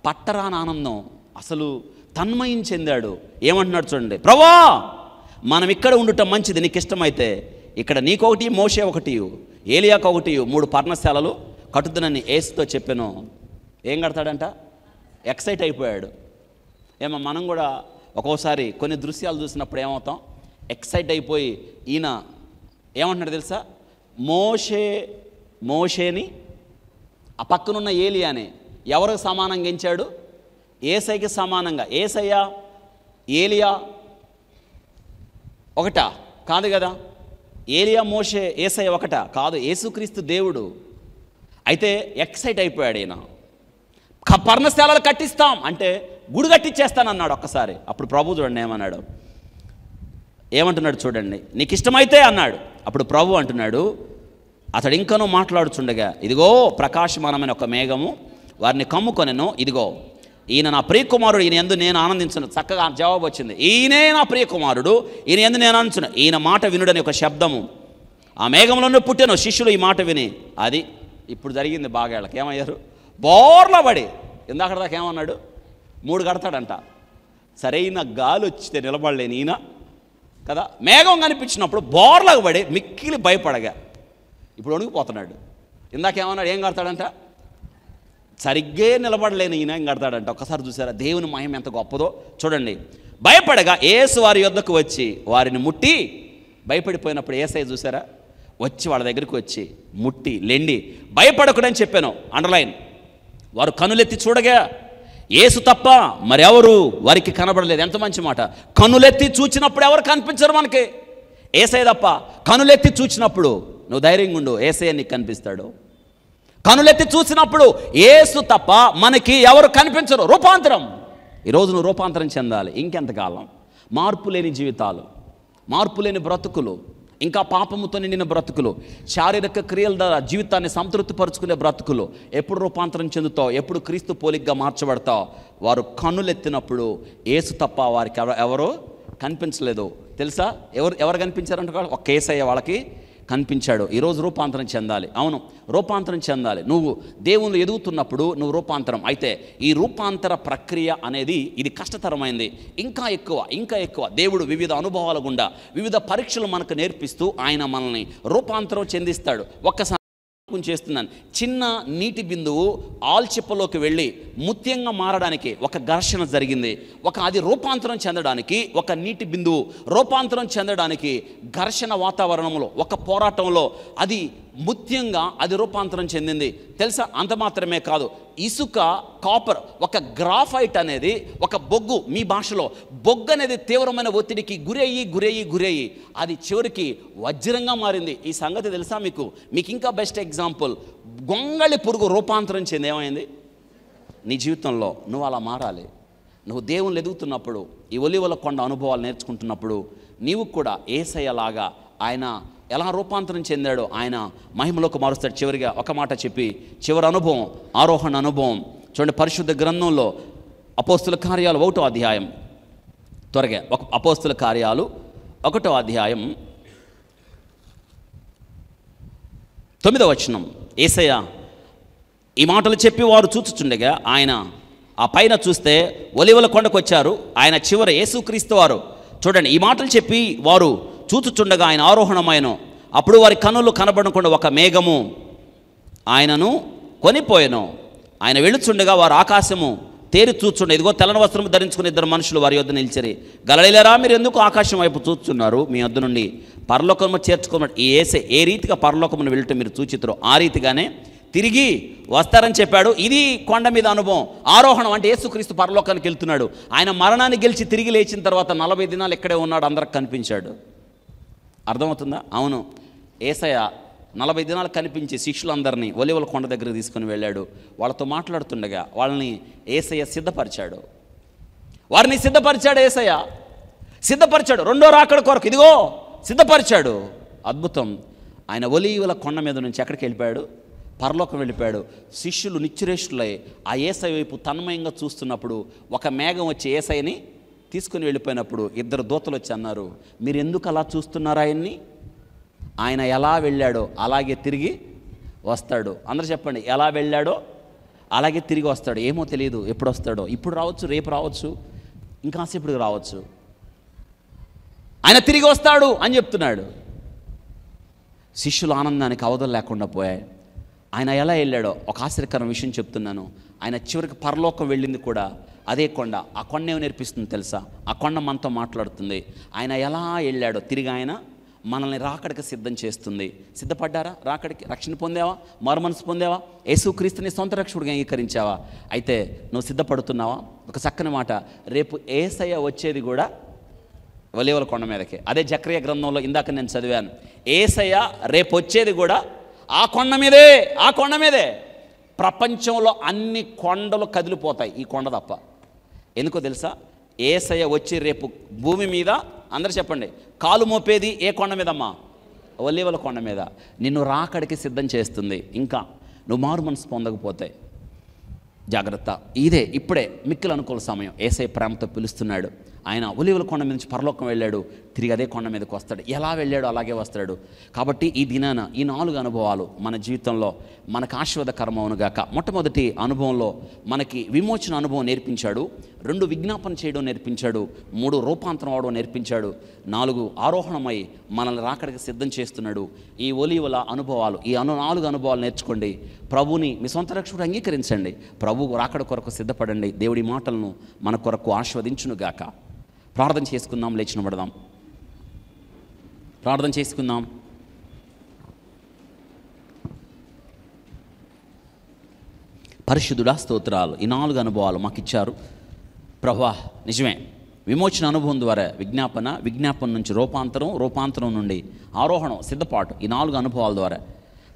పట్టరాని ఆనందం అసలు తన్మయం చెందాడు ఏమంటున్నాడు చూడండి ప్రభా మనం ఇక్కడ ఉండటం మంచిది నీకు ఇష్టమైతే ఇక్కడ నీకొకటి మోసే ఒకటి ఏలియాకు ఒకటి మూడు పర్ణశాలలు కట్టుదనని ఏసుతో చెప్పాను ఏం కడతాడంట ఎక్సైట్ అయిపోయాడు ఏమో మనం కూడా ఒక్కోసారి కొన్ని దృశ్యాలు చూసినప్పుడు ఏమవుతాం ఎక్సైట్ అయిపోయి ఈయన ఏమంటున్నాడు తెలుసా మోషే మోషేని ఆ పక్కనున్న ఏలియానే ఎవరు సమానంగా ఎంచాడు ఏసైకి సమానంగా ఏసయ్య ఏలియా ఒకటా కాదు కదా ఏలియా మోషే ఏసయ్య ఒకటా కాదు ఏసుక్రీస్తు దేవుడు అయితే ఎక్సైట్ అయిపోయాడు ఈయన పర్ణశాలలు కట్టిస్తాం అంటే గుడి కట్టించేస్తానన్నాడు ఒక్కసారి అప్పుడు ప్రభు చూడండి ఏమన్నాడు ఏమంటున్నాడు చూడండి నీకు ఇష్టమైతే అన్నాడు అప్పుడు ప్రభు అంటున్నాడు అతడు ఇంకనూ మాట్లాడుచుండగా ఇదిగో ప్రకాశమానమైన ఒక మేఘము వారిని కమ్ముకొనెను ఇదిగో ఈయన నా ప్రియకుమారుడు ఈయన ఎందు నేను ఆనందించను చక్కగా జవాబు వచ్చింది ఈయనే నా ప్రియకుమారుడు ఈయన ఎందు నేను ఆనందించను ఈయన మాట వినుడని ఒక శబ్దము ఆ మేఘంలోనే పుట్టాను శిష్యులు ఈ మాట విని అది ఇప్పుడు జరిగింది బాగాళ్ళకి ఏమయ్యారు బోర్లబడి ఇందాక దాకా ఏమన్నాడు మూడు కడతాడంట సరైన గాలి వచ్చితే నిలబడలేని ఈయన కదా మేఘం కనిపించినప్పుడు బోర్లకు పడి మిక్కిలి భయపడగా ఇప్పుడు వణికిపోతున్నాడు ఇందాకేమన్నాడు ఏం కడతాడంట సరిగ్గే నిలబడలేని ఈయన ఏం కడతాడంట ఒక్కసారి చూసారా దేవుని మహిమ ఎంత గొప్పదో చూడండి భయపడగా ఏసు వారి యొద్దకు వచ్చి వారిని ముట్టి భయపడిపోయినప్పుడు ఏసై చూసారా వచ్చి వాళ్ళ దగ్గరికి వచ్చి ముట్టి లెండి భయపడకూడని చెప్పాను అండర్లైన్ వారు కనులెత్తి చూడగా ఏసు తప్ప మరెవరు వారికి కనబడలేదు ఎంత మంచి మాట కనులెత్తి చూచినప్పుడు ఎవరు కనిపించరు మనకి ఏసై తప్ప కనులెత్తి చూచినప్పుడు నువ్వు ధైర్యంగా ఉండు ఏసయ్య నీకు కనిపిస్తాడు కనులెత్తి చూసినప్పుడు ఏసు తప్ప మనకి ఎవరు కనిపించరు రూపాంతరం ఈరోజు నువ్వు రూపాంతరం చెందాలి ఇంకెంతకాలం మార్పు లేని జీవితాలు మార్పు లేని బ్రతుకులు ఇంకా పాపముతో నిండిన బ్రతుకులు శారీరక క్రియల ద్వారా జీవితాన్ని సంతృప్తి పరుచుకునే బ్రతుకులు ఎప్పుడు రూపాంతరం చెందుతావు ఎప్పుడు క్రీస్తు పోలిగ్గా మార్చబడతావు వారు కన్నులెత్తినప్పుడు ఏసు తప్ప వారికి ఎవరు కనిపించలేదు తెలుసా ఎవరు ఎవరు కనిపించారంట ఒక కేసయ్య వాళ్ళకి కనిపించాడు ఈరోజు రూపాంతరం చెందాలి అవును రూపాంతరం చెందాలి నువ్వు దేవుణ్ణి ఎదుగుతున్నప్పుడు నువ్వు రూపాంతరం అయితే ఈ రూపాంతర ప్రక్రియ అనేది ఇది కష్టతరమైంది ఇంకా ఎక్కువ ఇంకా ఎక్కువ దేవుడు వివిధ అనుభవాల గుండా వివిధ పరీక్షలు మనకు నేర్పిస్తూ ఆయన మనల్ని రూపాంతరం చెందిస్తాడు ఒక్కసారి జ్ఞాపకం చేస్తున్నాను చిన్న నీటి బిందువు ఆల్చిప్పలోకి వెళ్ళి ముత్యంగా మారడానికి ఒక ఘర్షణ జరిగింది ఒక అది రూపాంతరం చెందడానికి ఒక నీటి బిందువు రూపాంతరం చెందడానికి ఘర్షణ వాతావరణంలో ఒక పోరాటంలో అది ముత్యంగా అది రూపాంతరం చెందింది తెలుసా అంత మాత్రమే కాదు ఇసుక కాపర్ ఒక గ్రాఫైట్ అనేది ఒక బొగ్గు మీ భాషలో బొగ్గు అనేది తీవ్రమైన ఒత్తిడికి గురయ్యి గురయ్యి గురయ్యి అది చివరికి వజ్రంగా మారింది ఈ సంగతి తెలుసా మీకు మీకు ఇంకా బెస్ట్ ఎగ్జాంపుల్ గొంగళి పురుగు రూపాంతరం చెంది ఏమైంది నీ జీవితంలో నువ్వు అలా మారాలి నువ్వు దేవుణ్ణి ఎదుగుతున్నప్పుడు ఈ ఒలివల కొండ అనుభవాలు నేర్చుకుంటున్నప్పుడు నీవు కూడా ఏసయ్యలాగా ఆయన ఎలా రూపాంతరం చెందాడో ఆయన మహిమలోకి మారుస్తాడు చివరిగా ఒక మాట చెప్పి చివరి అనుభవం ఆరోహణ అనుభవం చూడండి పరిశుద్ధ గ్రంథంలో అపోస్తుల కార్యాలు ఒకటో అధ్యాయం త్వరగా ఒక అపోస్తుల కార్యాలు ఒకటో అధ్యాయం తొమ్మిదవ వచనం ఏసయ్య ఈ మాటలు చెప్పి వారు చూచుచుండగా ఆయన ఆ పైన చూస్తే ఒలివల కొండకు వచ్చారు ఆయన చివర యేసుక్రీస్తు వారు చూడండి ఈ మాటలు చెప్పి వారు చూచుచుండగా ఆయన ఆరోహణమైన అప్పుడు వారి కనులు కనబడకుండా ఒక మేఘము ఆయనను కొనిపోయాను ఆయన వెళుచుండగా వారు ఆకాశము తేరి చూచుండే ఇదిగో తెల్లని వస్త్రము ధరించుకుని ఇద్దరు మనుషులు వారి యొద్ద నిలిచిరి గలలేరా మీరు ఎందుకు ఆకాశం వైపు చూస్తున్నారు మీ వద్ద నుండి పరలోకము చేర్చుకున్న ఈ ఏసే ఏ రీతిగా పరలోకమును వెళ్ళటం మీరు చూచిత్రు ఆ రీతిగానే తిరిగి వస్తారని చెప్పాడు ఇది కొండ మీద అనుభవం ఆరోహణం అంటే యేసుక్రీస్తు పరలోకానికి వెళ్తున్నాడు ఆయన మరణాన్ని గెలిచి తిరిగి లేచిన తర్వాత నలభై దినాలు ఇక్కడే ఉన్నాడు అందరికి కనిపించాడు అర్థమవుతుందా అవును ఏసయ నలభై దినాలు కనిపించి శిష్యులందరినీ ఒలివల కొండ దగ్గర తీసుకుని వెళ్ళాడు వాళ్ళతో మాట్లాడుతుండగా వాళ్ళని ఏసయ్య సిద్ధపరిచాడు వారిని సిద్ధపరిచాడు ఏసయ్య సిద్ధపరిచాడు రెండో రాకడ కొరకు ఇదిగో సిద్ధపరిచాడు అద్భుతం ఆయన ఒలీవుల కొండ మీద నుంచి ఎక్కడికి వెళ్ళిపోయాడు పరలోకం వెళ్ళిపోయాడు శిష్యులు నిచ్చురేషులై ఆ ఏసై వైపు తన్మయంగా చూస్తున్నప్పుడు ఒక మేఘం వచ్చి ఏసైని తీసుకుని వెళ్ళిపోయినప్పుడు ఇద్దరు దూతలు వచ్చి అన్నారు మీరు ఎందుకు అలా చూస్తున్నారు ఆయన్ని ఆయన ఎలా వెళ్ళాడో అలాగే తిరిగి వస్తాడు అందరూ చెప్పండి ఎలా వెళ్ళాడో అలాగే తిరిగి వస్తాడు ఏమో తెలియదు ఎప్పుడు వస్తాడో ఇప్పుడు రావచ్చు రేపు రావచ్చు ఇంకాసేపుడు రావచ్చు ఆయన తిరిగి వస్తాడు అని చెప్తున్నాడు శిష్యుల ఆనందానికి అవధులు లేకుండా పోయాయి ఆయన ఎలా వెళ్ళాడో ఒక ఆశ్చర్యకరం విషయం చెప్తున్నాను ఆయన చివరికి పరలోకం వెళ్ళింది కూడా అదే కొండ ఆ కొండ ఏమి నేర్పిస్తుంది తెలుసా ఆ కొండ మనతో మాట్లాడుతుంది ఆయన ఎలా వెళ్ళాడో తిరిగి ఆయన మనల్ని రాకడికి సిద్ధం చేస్తుంది సిద్ధపడ్డారా రాకడికి రక్షణ పొందావా మరుమనసు పొందావా యేసుక్రీస్తుని సొంత రక్షకుడిగా అంగీకరించావా అయితే నువ్వు సిద్ధపడుతున్నావా ఒక చక్కని మాట రేపు ఏసయ్య వచ్చేది కూడా వలేవల కొండ మీదకి అదే జక్రియ గ్రంథంలో ఇందాక నేను చదివాను ఏసయ్య రేపు వచ్చేది కూడా ఆ కొండ మీదే ఆ కొండ మీదే ప్రపంచంలో అన్ని కొండలు కదిలిపోతాయి ఈ కొండ తప్ప ఎందుకో తెలుసా ఏసయ వచ్చి రేపు భూమి మీద అందరు చెప్పండి కాలు మోపేది ఏ కొండ మీదమ్మా ఒలివల కొండ మీద నిన్ను రాకడికి సిద్ధం చేస్తుంది ఇంకా నువ్వు మారు మనసు పొందకపోతే జాగ్రత్త ఇదే ఇప్పుడే మిక్కిలు అనుకూల సమయం ఏసఐ ప్రేమతో పిలుస్తున్నాడు ఆయన ఒలివల కొండ మీద నుంచి పరలోకం వెళ్ళాడు తిరిగి అదే కొండ మీదకి వస్తాడు ఎలా వెళ్ళాడో అలాగే వస్తాడు కాబట్టి ఈ దినాన ఈ నాలుగు అనుభవాలు మన జీవితంలో మనకు ఆశీర్వాదకరమవునుగాక మొట్టమొదటి అనుభవంలో మనకి విమోచన అనుభవం నేర్పించాడు రెండు విజ్ఞాపన చేయడం నేర్పించాడు మూడు రూపాంతరం అవడం నేర్పించాడు నాలుగు ఆరోహణమై మనల్ని రాకడికి సిద్ధం చేస్తున్నాడు ఈ ఒలివల అనుభవాలు ఈ అను నాలుగు అనుభవాలు నేర్చుకోండి ప్రభుని మీ సొంత రక్షకుడు అంగీకరించండి ప్రభువు రాకడ కొరకు సిద్ధపడండి దేవుడి మాటలను మన కొరకు ఆస్వాదించునుగాక ప్రార్థన చేసుకుందాం లేచిన పడదాం ప్రార్థన చేసుకుందాం పరిశుద్ధుడా స్తోత్రాలు ఈ నాలుగు అనుభవాలు మాకు ఇచ్చారు ప్రభా నిజమే విమోచన అనుభవం ద్వారా విజ్ఞాపన విజ్ఞాపన నుంచి రూపాంతరం రూపాంతరం నుండి ఆరోహణం సిద్ధపాటు ఈ నాలుగు అనుభవాల ద్వారా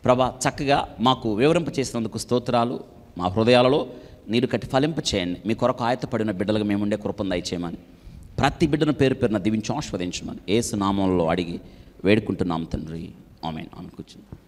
ప్రభా చక్కగా మాకు వివరింప చేసినందుకు స్తోత్రాలు మా హృదయాలలో నీరు కట్టి ఫలింప చేయండి మీ కొరకు ఆయతపడిన బిడ్డలుగా మేముండే కృపం దయచేయమని ప్రతి బిడ్డను పేరు పేరున దీవించి ఆస్వాదించమని ఏసు నామంలో అడిగి వేడుకుంటున్నాం తండ్రి ఆమె అనుకుంటున్నాను